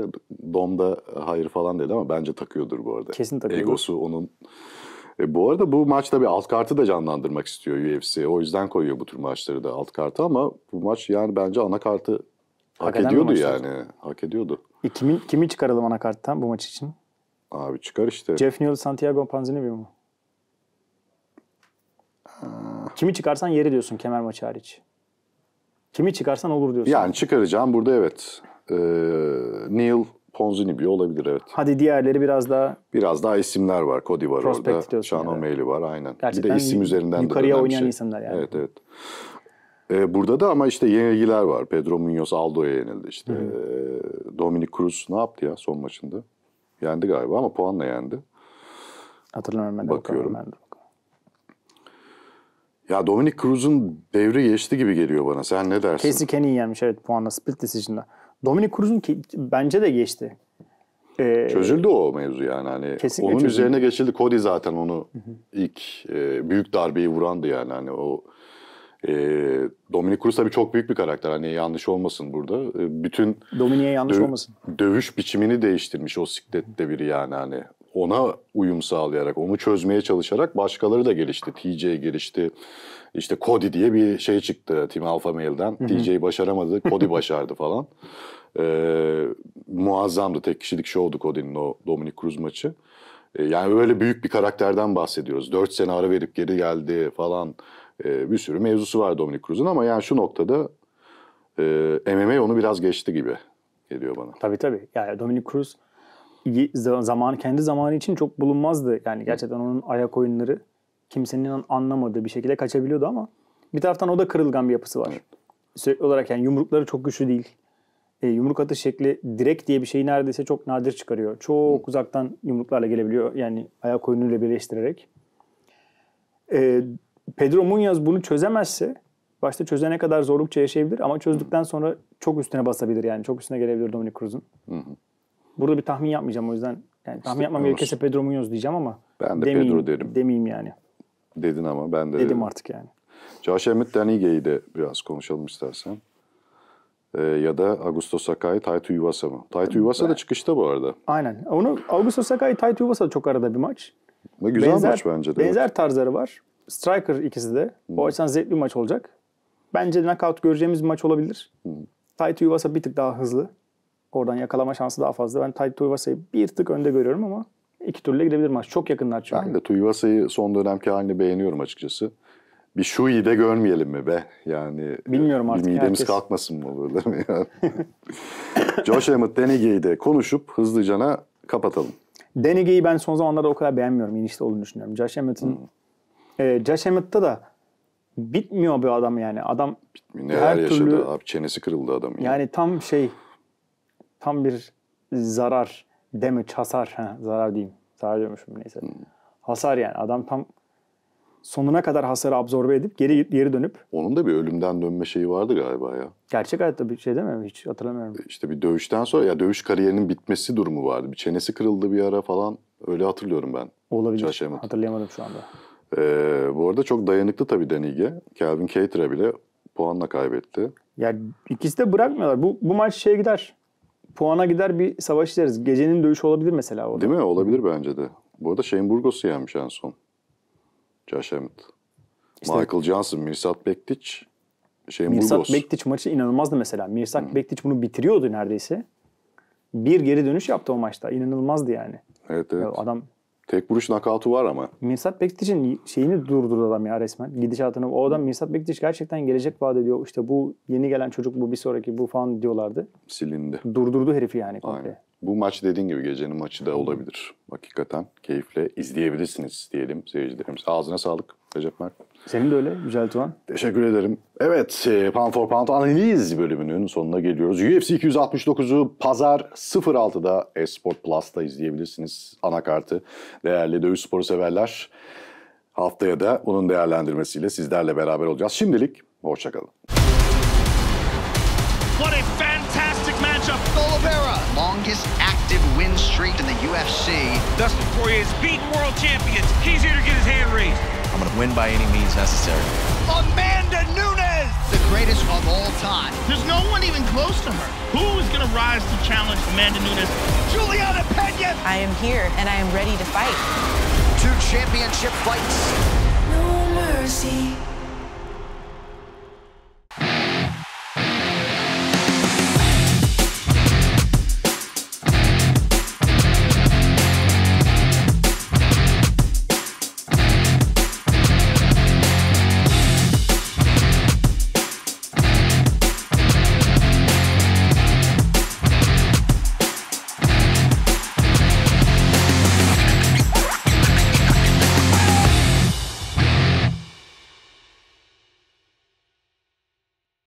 Dom da hayır falan dedi ama bence takıyordur bu arada. Kesin takıyordur. Egosu onun e, bu arada bu maçta bir alt kartı da canlandırmak istiyor UFC. O yüzden koyuyor bu tür maçları da alt kartı ama bu maç yani bence ana kartı hak Hakikaten ediyordu yani. Hak ediyordu. E, kimi, kimi çıkaralım karttan bu maç için? Abi çıkar işte. Jeff Neal, Santiago Ponzinibbio mu? Kimi çıkarsan yeri diyorsun kemer maçı hariç. Kimi çıkarsan olur diyorsun. Yani çıkaracağım burada evet. Ee, Neil Ponzini bir olabilir evet. Hadi diğerleri biraz daha... Biraz daha isimler var. Cody var orada. Sean O'Malley evet. var aynen. Gerçekten bir de isim üzerinden yukarıya oynayan şey. insanlar yani. Evet evet. Ee, burada da ama işte yenilgiler var. Pedro Munoz Aldo'ya yenildi işte. Ee, Dominic Cruz ne yaptı ya son maçında? Yendi galiba ama puanla yendi. Hatırlamıyorum ben de. Bakıyorum. ben de. Ya Dominic Cruz'un devre geçti gibi geliyor bana. Sen ne dersin? Casey Kenny'i yenmiş evet puanla split decision'da. Dominic Cruz'un ki, bence de geçti. Ee, çözüldü o mevzu yani. Hani onun çözüldü. üzerine geçildi. Cody zaten onu hı hı. ilk e, büyük darbeyi vurandı yani. Hani o e, Dominic Cruz tabii çok büyük bir karakter. Hani yanlış olmasın burada. E, bütün Dominik'e yanlış dö- olmasın. Dövüş biçimini değiştirmiş o siklette biri yani hani ona uyum sağlayarak, onu çözmeye çalışarak başkaları da gelişti. TJ gelişti. İşte Cody diye bir şey çıktı Team Alpha Mail'den. TJ başaramadı, Cody [laughs] başardı falan. Ee, muazzamdı. Tek kişilik şovdu Cody'nin o Dominic Cruz maçı. Ee, yani böyle büyük bir karakterden bahsediyoruz. Dört sene ara verip geri geldi falan. Ee, bir sürü mevzusu var Dominic Cruz'un ama yani şu noktada e, MMA onu biraz geçti gibi geliyor bana. Tabii tabii. Yani Dominic Cruz... Cruz zamanı kendi zamanı için çok bulunmazdı. Yani gerçekten onun ayak oyunları kimsenin anlamadığı bir şekilde kaçabiliyordu ama bir taraftan o da kırılgan bir yapısı var. Sürekli olarak yani yumrukları çok güçlü değil. E, yumruk atış şekli direkt diye bir şeyi neredeyse çok nadir çıkarıyor. Çok uzaktan yumruklarla gelebiliyor. Yani ayak oyunuyla birleştirerek. E, Pedro Munoz bunu çözemezse başta çözene kadar zorlukça yaşayabilir ama çözdükten sonra çok üstüne basabilir yani. Çok üstüne gelebilir Dominic Cruz'un. Hı hı. Burada bir tahmin yapmayacağım o yüzden. Yani tahmin işte, yapmam gerekirse Pedro Munoz diyeceğim ama ben de demeyeyim, Pedro derim. Demeyeyim yani. Dedin ama ben de dedim, dedim. artık yani. Josh Emmett Danige'yi de biraz konuşalım istersen. Ee, ya da Augusto Sakai, Taito Yuvasa mı? Taito Yuvasa da çıkışta bu arada. Aynen. Onu Augusto Sakai, Taito Yuvasa da çok arada bir maç. Ve güzel benzer, maç bence de. Benzer evet. tarzları var. Striker ikisi de. Hmm. O açıdan zevkli bir maç olacak. Bence knockout göreceğimiz bir maç olabilir. Hmm. Taito Yuasa bir tık daha hızlı. Oradan yakalama şansı daha fazla. Ben Tay Tuivasa'yı bir tık önde görüyorum ama iki türlü gidebilir maç. Çok yakınlar çünkü. Ben de Tuivasa'yı son dönemki halini beğeniyorum açıkçası. Bir şu iyi de görmeyelim mi be? Yani Bilmiyorum artık. Midemiz herkes. kalkmasın mı böyle? Yani. [laughs] Josh Emmett Denige'yi de konuşup hızlıcana kapatalım. Denige'yi ben son zamanlarda o kadar beğenmiyorum. İnişte olduğunu düşünüyorum. Josh Emmett'in hmm. e, Josh Emmett'ta da bitmiyor bir adam yani. Adam Bitmiyor. Neler her yaşadı türlü, abi çenesi kırıldı adamın. Yani. yani tam şey tam bir zarar, damage, hasar. Ha, zarar diyeyim. Zarar diyormuşum neyse. Hmm. Hasar yani. Adam tam sonuna kadar hasarı absorbe edip geri geri dönüp. Onun da bir ölümden dönme şeyi vardı galiba ya. Gerçek hayatta bir şey değil mi? Hiç hatırlamıyorum. E, işte bir dövüşten sonra ya dövüş kariyerinin bitmesi durumu vardı. Bir çenesi kırıldı bir ara falan. Öyle hatırlıyorum ben. Olabilir. Çarşemit. Hatırlayamadım şu anda. Ee, bu arada çok dayanıklı tabii Denige. Calvin Cater'a bile puanla kaybetti. Ya ikisi de bırakmıyorlar. Bu, bu maç şeye gider puana gider bir savaş izleriz. Gecenin dövüşü olabilir mesela orada. Değil mi? Olabilir bence de. Bu arada Shane Burgos'u yenmiş en son. Josh Hammett. İşte, Michael Johnson, Mirsat Bektiç, Shane Mirsat Burgos. Bektiç maçı inanılmazdı mesela. Mirsat hmm. Bektiç bunu bitiriyordu neredeyse. Bir geri dönüş yaptı o maçta. İnanılmazdı yani. Evet evet. Ya adam Tek vuruş nakatı var ama. Mirsat Bektiş'in şeyini durdurdu adam ya resmen. Gidişatını. O adam Mirsat Bektiş gerçekten gelecek vaat ediyor. İşte bu yeni gelen çocuk bu bir sonraki bu falan diyorlardı. Silindi. Durdurdu herifi yani komple. Aynen. Bu maç dediğin gibi gecenin maçı da olabilir. Hakikaten keyifle izleyebilirsiniz diyelim seyircilerimiz. Ağzına sağlık Recep Mert. Senin de öyle güzel Tuğan. Teşekkür ederim. Evet e, Pound for Pound analiz bölümünün sonuna geliyoruz. UFC 269'u pazar 06'da Esport Plus'ta izleyebilirsiniz. Anakartı değerli dövüş sporu severler. Haftaya da onun değerlendirmesiyle sizlerle beraber olacağız. Şimdilik hoşçakalın. What a fan longest active win streak in the UFC. Dustin Poirier has beaten world champions. He's here to get his hand raised. I'm going to win by any means necessary. Amanda Nunes! The greatest of all time. There's no one even close to her. Who is going to rise to challenge Amanda Nunes? Juliana Pena! I am here, and I am ready to fight. Two championship fights. No mercy.